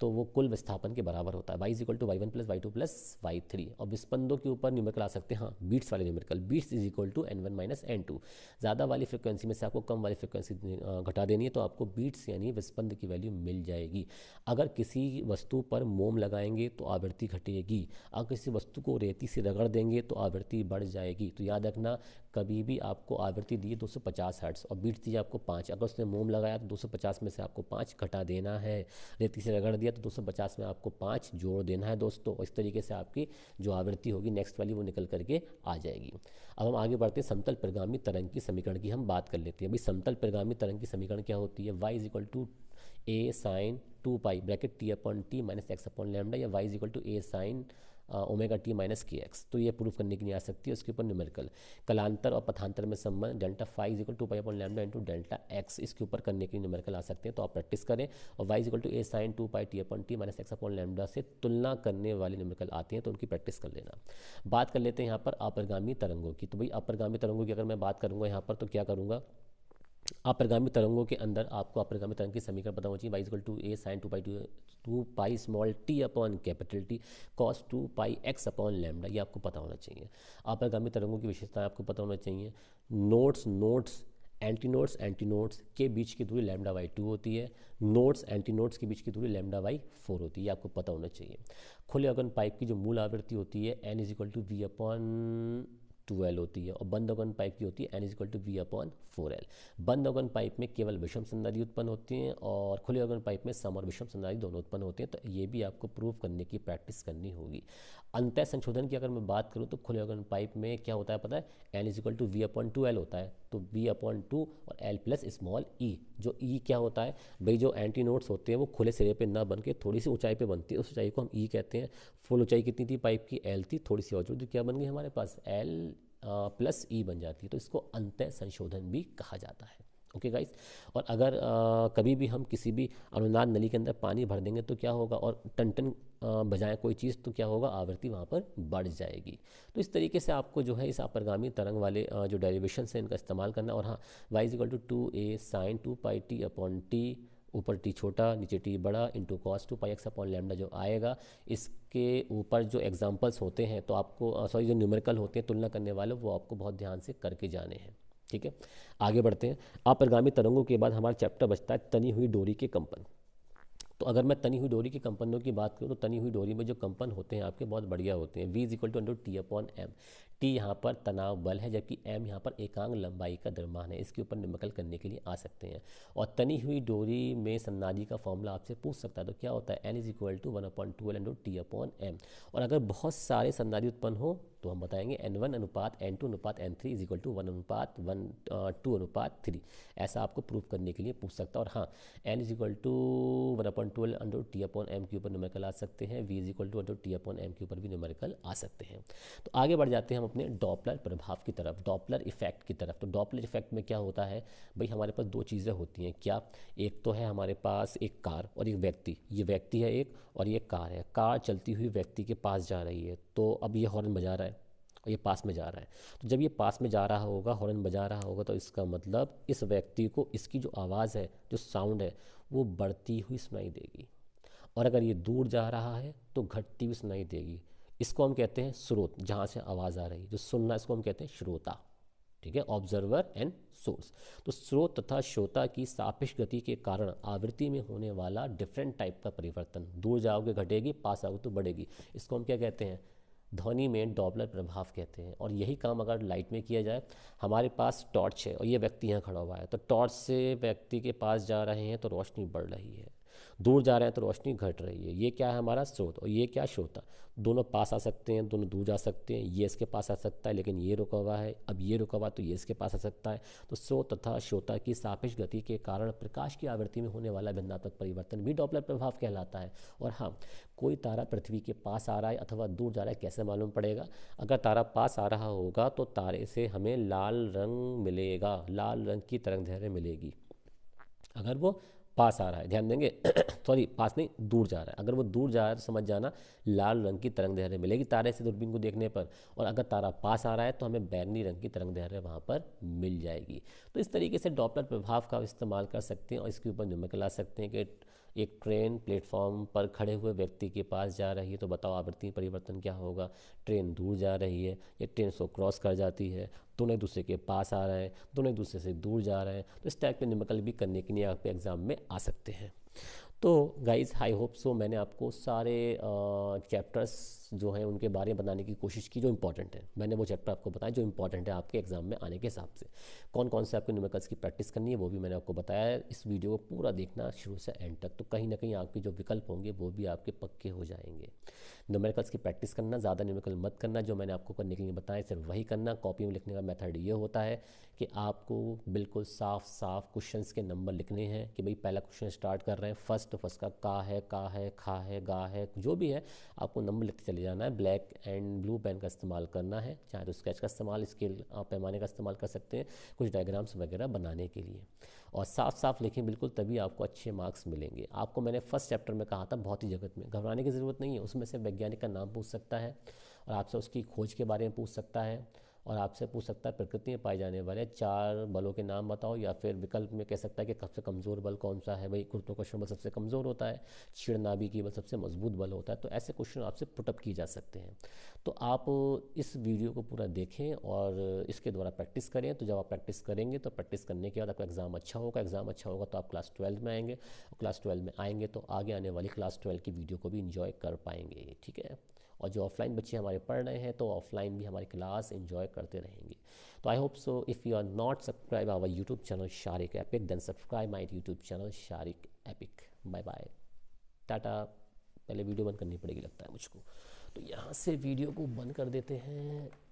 Speaker 1: तो वो कुल विस्थापन के बराबर होता है Y is equal to Y one plus Y two plus Y three और विस्पंदों के ऊपर न्यूमेरिकल आ सकते हैं हाँ बीट्स वाले numerical beats is equal to N one minus N two ज़्यादा वाली फ्रिक्वेंसी में से आपको कम वाली फ्रिक्वेंसी घटा देनी है तो आपको बीट्स यानी विस्पंद की वैल्यू मिल जाएगी अगर किसी वस्तु पर मोम लगाएंगे तो आवृत्ति घटेगी अगर किसी वस्तु को रेती से रगड़ देंगे तो आवृत्ति बढ़ जाएगी तो याद रखना कभी भी आपको आवृत्ति दी पचास हर्ट्स और बीट्स दी आपको पाँच अगर उसने मोम लगाया तो पचास में से आपको पाँच घटा देना है रेती से रगड़ दिया तो दो में आपको पाँच जोड़ देना है दोस्तों इस तरीके से आपकी जो आवृत्ति होगी नेक्स्ट वाली वो निकल करके आ जाएगी अब हम आगे बढ़ते हैं समतल प्रगामी तरंग की समीकरण की हम बात कर लेते हैं अभी समतल प्रगामी तरंग की समीकरण क्या होती है Y is equal to A sine two pi bracket T upon T minus X upon lambda या Y is equal to A sine omega T minus K X तो ये प्रूफ करने के लिए आ सकती है उसके ऊपर न्यूमेरिकल कलांतर और पथांतर में संबंध delta phi equal to pi upon lambda into delta X इसके ऊपर करने के लिए न्यूमेरिकल आ सकते हैं तो आप प्रैक्टिस करें और Y equal to A sine two pi T upon T minus X upon lambda से तुलना करने वाले न्यूमेरिकल आते हैं तो उनकी प्रैक्टिस कर लेना बात कर लेते हैं यहाँ पर अपरगामी तरंगों की तो भाई अपरगामी तरंगों की अगर मैं बात करूँगा यहाँ पर तो क्या करूँगा अप्रगामी तरंगों के अंदर आपको अप्रगामी तरंग की समीकरण पता होना चाहिए Y is equal to A sine two by two two pi small T upon capital T cos two pi X upon lambda ये आपको पता होना चाहिए अप्रगामी तरंगों की विशेषताएं आपको पता होना चाहिए nodes nodes antinodes antinodes के बीच की दूरी लैमडा बाई टू होती है नोट्स एंटी नोट्स के बीच की दूरी लैमडा बाई फोर होती है ये आपको पता होना चाहिए खुले अगन पाइप की जो मूल आवृत्ति होती है N is equal to V upon L होती है और बंद ओगन पाइप की होती है N equal to V upon four L बंद ओगन पाइप में केवल विषम संधारी उत्पन्न होती हैं और खुले ओगन पाइप में सम और विषम संधारी दोनों उत्पन्न होते हैं तो ये भी आपको प्रूव करने की प्रैक्टिस करनी होगी अंत संशोधन की अगर मैं बात करूँ तो खुले ऑर्गन पाइप में क्या होता है पता है L is equal to V upon two L होता है तो वी अपॉइंट टू और एल प्लस स्मॉल ई जो ई e क्या होता है भाई जो एंटी नोट्स होते हैं वो खुले सिरे पे ना बन के थोड़ी सी ऊंचाई पे बनती है उस ऊंचाई को हम ई e कहते हैं फुल ऊंचाई कितनी थी पाइप की एल थी थोड़ी सी और जो तो क्या बन गई हमारे पास एल प्लस ई बन जाती है तो इसको अंतः संशोधन भी कहा जाता है ओके गाइस और अगर आ, कभी भी हम किसी भी अनुनाद नली के अंदर पानी भर देंगे तो क्या होगा और टन टन बजाएं कोई चीज़ तो क्या होगा आवृत्ति वहाँ पर बढ़ जाएगी तो इस तरीके से आपको जो है इस अपरगामी तरंग वाले जो डेरिवेशन है इनका इस्तेमाल करना और हाँ Y is equal to two A sine two pi T upon T ऊपर टी छोटा नीचे टी बड़ा into cos two pi X upon lambda जो आएगा इसके ऊपर जो एग्जाम्पल्स होते हैं तो आपको सॉरी जो न्यूमेरिकल होते हैं तुलना करने वाले वो आपको बहुत ध्यान से करके जाने हैं ठीक है आगे बढ़ते हैं अपरगामी तरंगों के बाद हमारा चैप्टर बचता है तनी हुई डोरी के कंपन तो अगर मैं तनी हुई डोरी के कंपनों की बात करूँ तो तनी हुई डोरी में जो कंपन होते हैं आपके बहुत बढ़िया होते हैं V is equal to under T upon M T यहाँ पर तनाव बल है जबकि एम यहाँ पर एकांग लंबाई का द्रव्यमान है इसके ऊपर नकल करने के लिए आ सकते हैं और तनी हुई डोरी में सन्नाजी का फॉर्मूला आपसे पूछ सकता है तो क्या होता है N is equal to one upon two L and T upon M और अगर बहुत सारे सन्नाजी उत्पन्न हो तो हम बताएंगे एन वन अनुपात एन टू अनुपात N three is equal to one अनुपात वन टू uh, अनुपात थ्री ऐसा आपको प्रूव करने के लिए पूछ सकता है और हाँ N is equal to one upon two L under T upon M के ऊपर न्यूमेरिकल आ सकते हैं V is equal to under T upon M के ऊपर भी न्यूमेरिकल आ सकते हैं तो आगे बढ़ जाते हैं हम अपने डॉपलर प्रभाव की तरफ डॉपलर इफेक्ट की तरफ तो डॉपलर इफेक्ट में क्या होता है भाई हमारे पास दो चीज़ें होती हैं क्या एक तो है हमारे पास एक कार और एक व्यक्ति ये व्यक्ति है एक और ये कार है कार चलती हुई व्यक्ति के पास जा रही है तो अब ये हॉर्न बजा रहा है और ये पास में जा रहा है तो जब ये पास में जा रहा होगा हॉर्न बजा रहा होगा तो इसका मतलब इस व्यक्ति को इसकी जो आवाज़ है जो साउंड है वो बढ़ती हुई सुनाई देगी और अगर ये दूर जा रहा है तो घटती हुई सुनाई देगी इसको हम कहते हैं स्रोत जहाँ से आवाज़ आ रही है जो सुनना इसको हम कहते हैं श्रोता ठीक है ऑब्जर्वर एंड सोर्स तो स्रोत तथा श्रोता की सापेक्ष गति के कारण आवृत्ति में होने वाला डिफरेंट टाइप का परिवर्तन दूर जाओगे घटेगी पास आओगे तो बढ़ेगी इसको हम क्या कहते हैं ध्वनि में डॉबलर प्रभाव कहते हैं और यही काम अगर लाइट में किया जाए हमारे पास टॉर्च है और ये व्यक्ति यहाँ खड़ा हुआ है तो टॉर्च से व्यक्ति के पास जा रहे हैं तो रोशनी बढ़ रही है दूर जा रहे हैं तो रोशनी घट रही है ये क्या है हमारा स्रोत और ये क्या श्रोता दोनों पास आ सकते हैं दोनों दूर जा सकते हैं ये इसके पास आ सकता है लेकिन ये रुका हुआ है अब ये रुका हुआ तो ये इसके पास आ सकता है तो स्रोत तथा श्रोता की सापेक्ष गति के कारण प्रकाश की आवृत्ति में होने वाला भिन्नात्मक परिवर्तन भी डॉपलर प्रभाव कहलाता है और हाँ कोई तारा पृथ्वी के पास आ रहा है अथवा दूर जा रहा है कैसे मालूम पड़ेगा अगर तारा पास आ रहा होगा तो तारे से हमें लाल रंग मिलेगा लाल रंग की तरंग धैर्य मिलेगी अगर वो पास आ रहा है ध्यान देंगे सॉरी [clears throat] पास नहीं दूर जा रहा है अगर वो दूर जा रहा है तो समझ जाना लाल रंग की तरंग दैर्य मिलेगी तारे से दूरबीन को देखने पर और अगर तारा पास आ रहा है तो हमें बैरनी रंग की तरंग दैर्य वहाँ पर मिल जाएगी तो इस तरीके से डॉपलर प्रभाव का इस्तेमाल कर सकते हैं और इसके ऊपर निमक ला सकते हैं कि एक ट्रेन प्लेटफॉर्म पर खड़े हुए व्यक्ति के पास जा रही है तो बताओ आवृत्ति परिवर्तन क्या होगा ट्रेन दूर जा रही है या ट्रेन सो क्रॉस कर जाती है दोनों एक दूसरे के पास आ रहे हैं दोनों एक दूसरे से दूर जा रहे हैं तो इस टाइप के भी करने के लिए आप एग्ज़ाम में आ सकते हैं तो गाइज़ आई होप सो मैंने आपको सारे चैप्टर्स जो हैं उनके बारे में बताने की कोशिश की जो इंपॉर्टेंट है मैंने वो चैप्टर आपको बताया जो इंपॉर्टेंट है आपके एग्जाम में आने के हिसाब से कौन कौन से आपको न्यूमेरिकल्स की प्रैक्टिस करनी है वो भी मैंने आपको बताया है इस वीडियो को पूरा देखना शुरू से एंड तक तो कहीं ना कहीं आपके जो विकल्प होंगे वो भी आपके पक्के हो जाएंगे न्यूमेरिकल्स की प्रैक्टिस करना ज़्यादा न्यूमेरिकल मत करना जो मैंने आपको करने के लिए बताया सिर्फ वही करना कॉपी में लिखने का मेथड ये होता है कि आपको बिल्कुल साफ साफ क्वेश्चंस के नंबर लिखने हैं कि भाई पहला क्वेश्चन स्टार्ट कर रहे हैं फर्स्ट फर्स्ट तो का का है का है खा है गा है जो भी है आपको नंबर लिखते चले जाना है ब्लैक एंड ब्लू पेन का इस्तेमाल करना है चाहे तो स्केच का इस्तेमाल स्केल आप पैमाने का इस्तेमाल कर सकते हैं कुछ डायग्राम्स वगैरह बनाने के लिए और साफ साफ लिखें बिल्कुल तभी आपको अच्छे मार्क्स मिलेंगे आपको मैंने फर्स्ट चैप्टर में कहा था बहुत ही जगत में घबराने की ज़रूरत नहीं है उसमें से वैज्ञानिक का नाम पूछ सकता है और आपसे उसकी खोज के बारे में पूछ सकता है और आपसे पूछ सकता है प्रकृति में पाए जाने वाले चार बलों के नाम बताओ या फिर विकल्प में कह सकता है कि सबसे कमज़ोर बल कौन सा है भाई गुरुत्वाकर्षण बल सबसे कमज़ोर होता है छिड़नाभी की बल सबसे मजबूत बल होता है तो ऐसे क्वेश्चन आपसे पुटअप किए जा सकते हैं तो आप इस वीडियो को पूरा देखें और इसके द्वारा प्रैक्टिस करें तो जब आप प्रैक्टिस करेंगे तो प्रैक्टिस करने के बाद आपका एग्ज़ाम अच्छा होगा एग्ज़ाम अच्छा होगा तो आप क्लास ट्वेल्थ में आएंगे और क्लास ट्वेल्व में आएंगे तो आगे आने वाली क्लास ट्वेल्व की वीडियो को भी इंजॉय कर पाएंगे ठीक है और जो ऑफलाइन बच्चे हमारे पढ़ रहे हैं तो ऑफलाइन भी हमारी क्लास इन्जॉय करते रहेंगे तो I hope so if you are not subscribe our YouTube channel Sharik epic then subscribe my YouTube channel Sharik epic bye bye tata पहले वीडियो बंद करनी पड़ेगी लगता है मुझको तो यहाँ से वीडियो को बंद कर देते हैं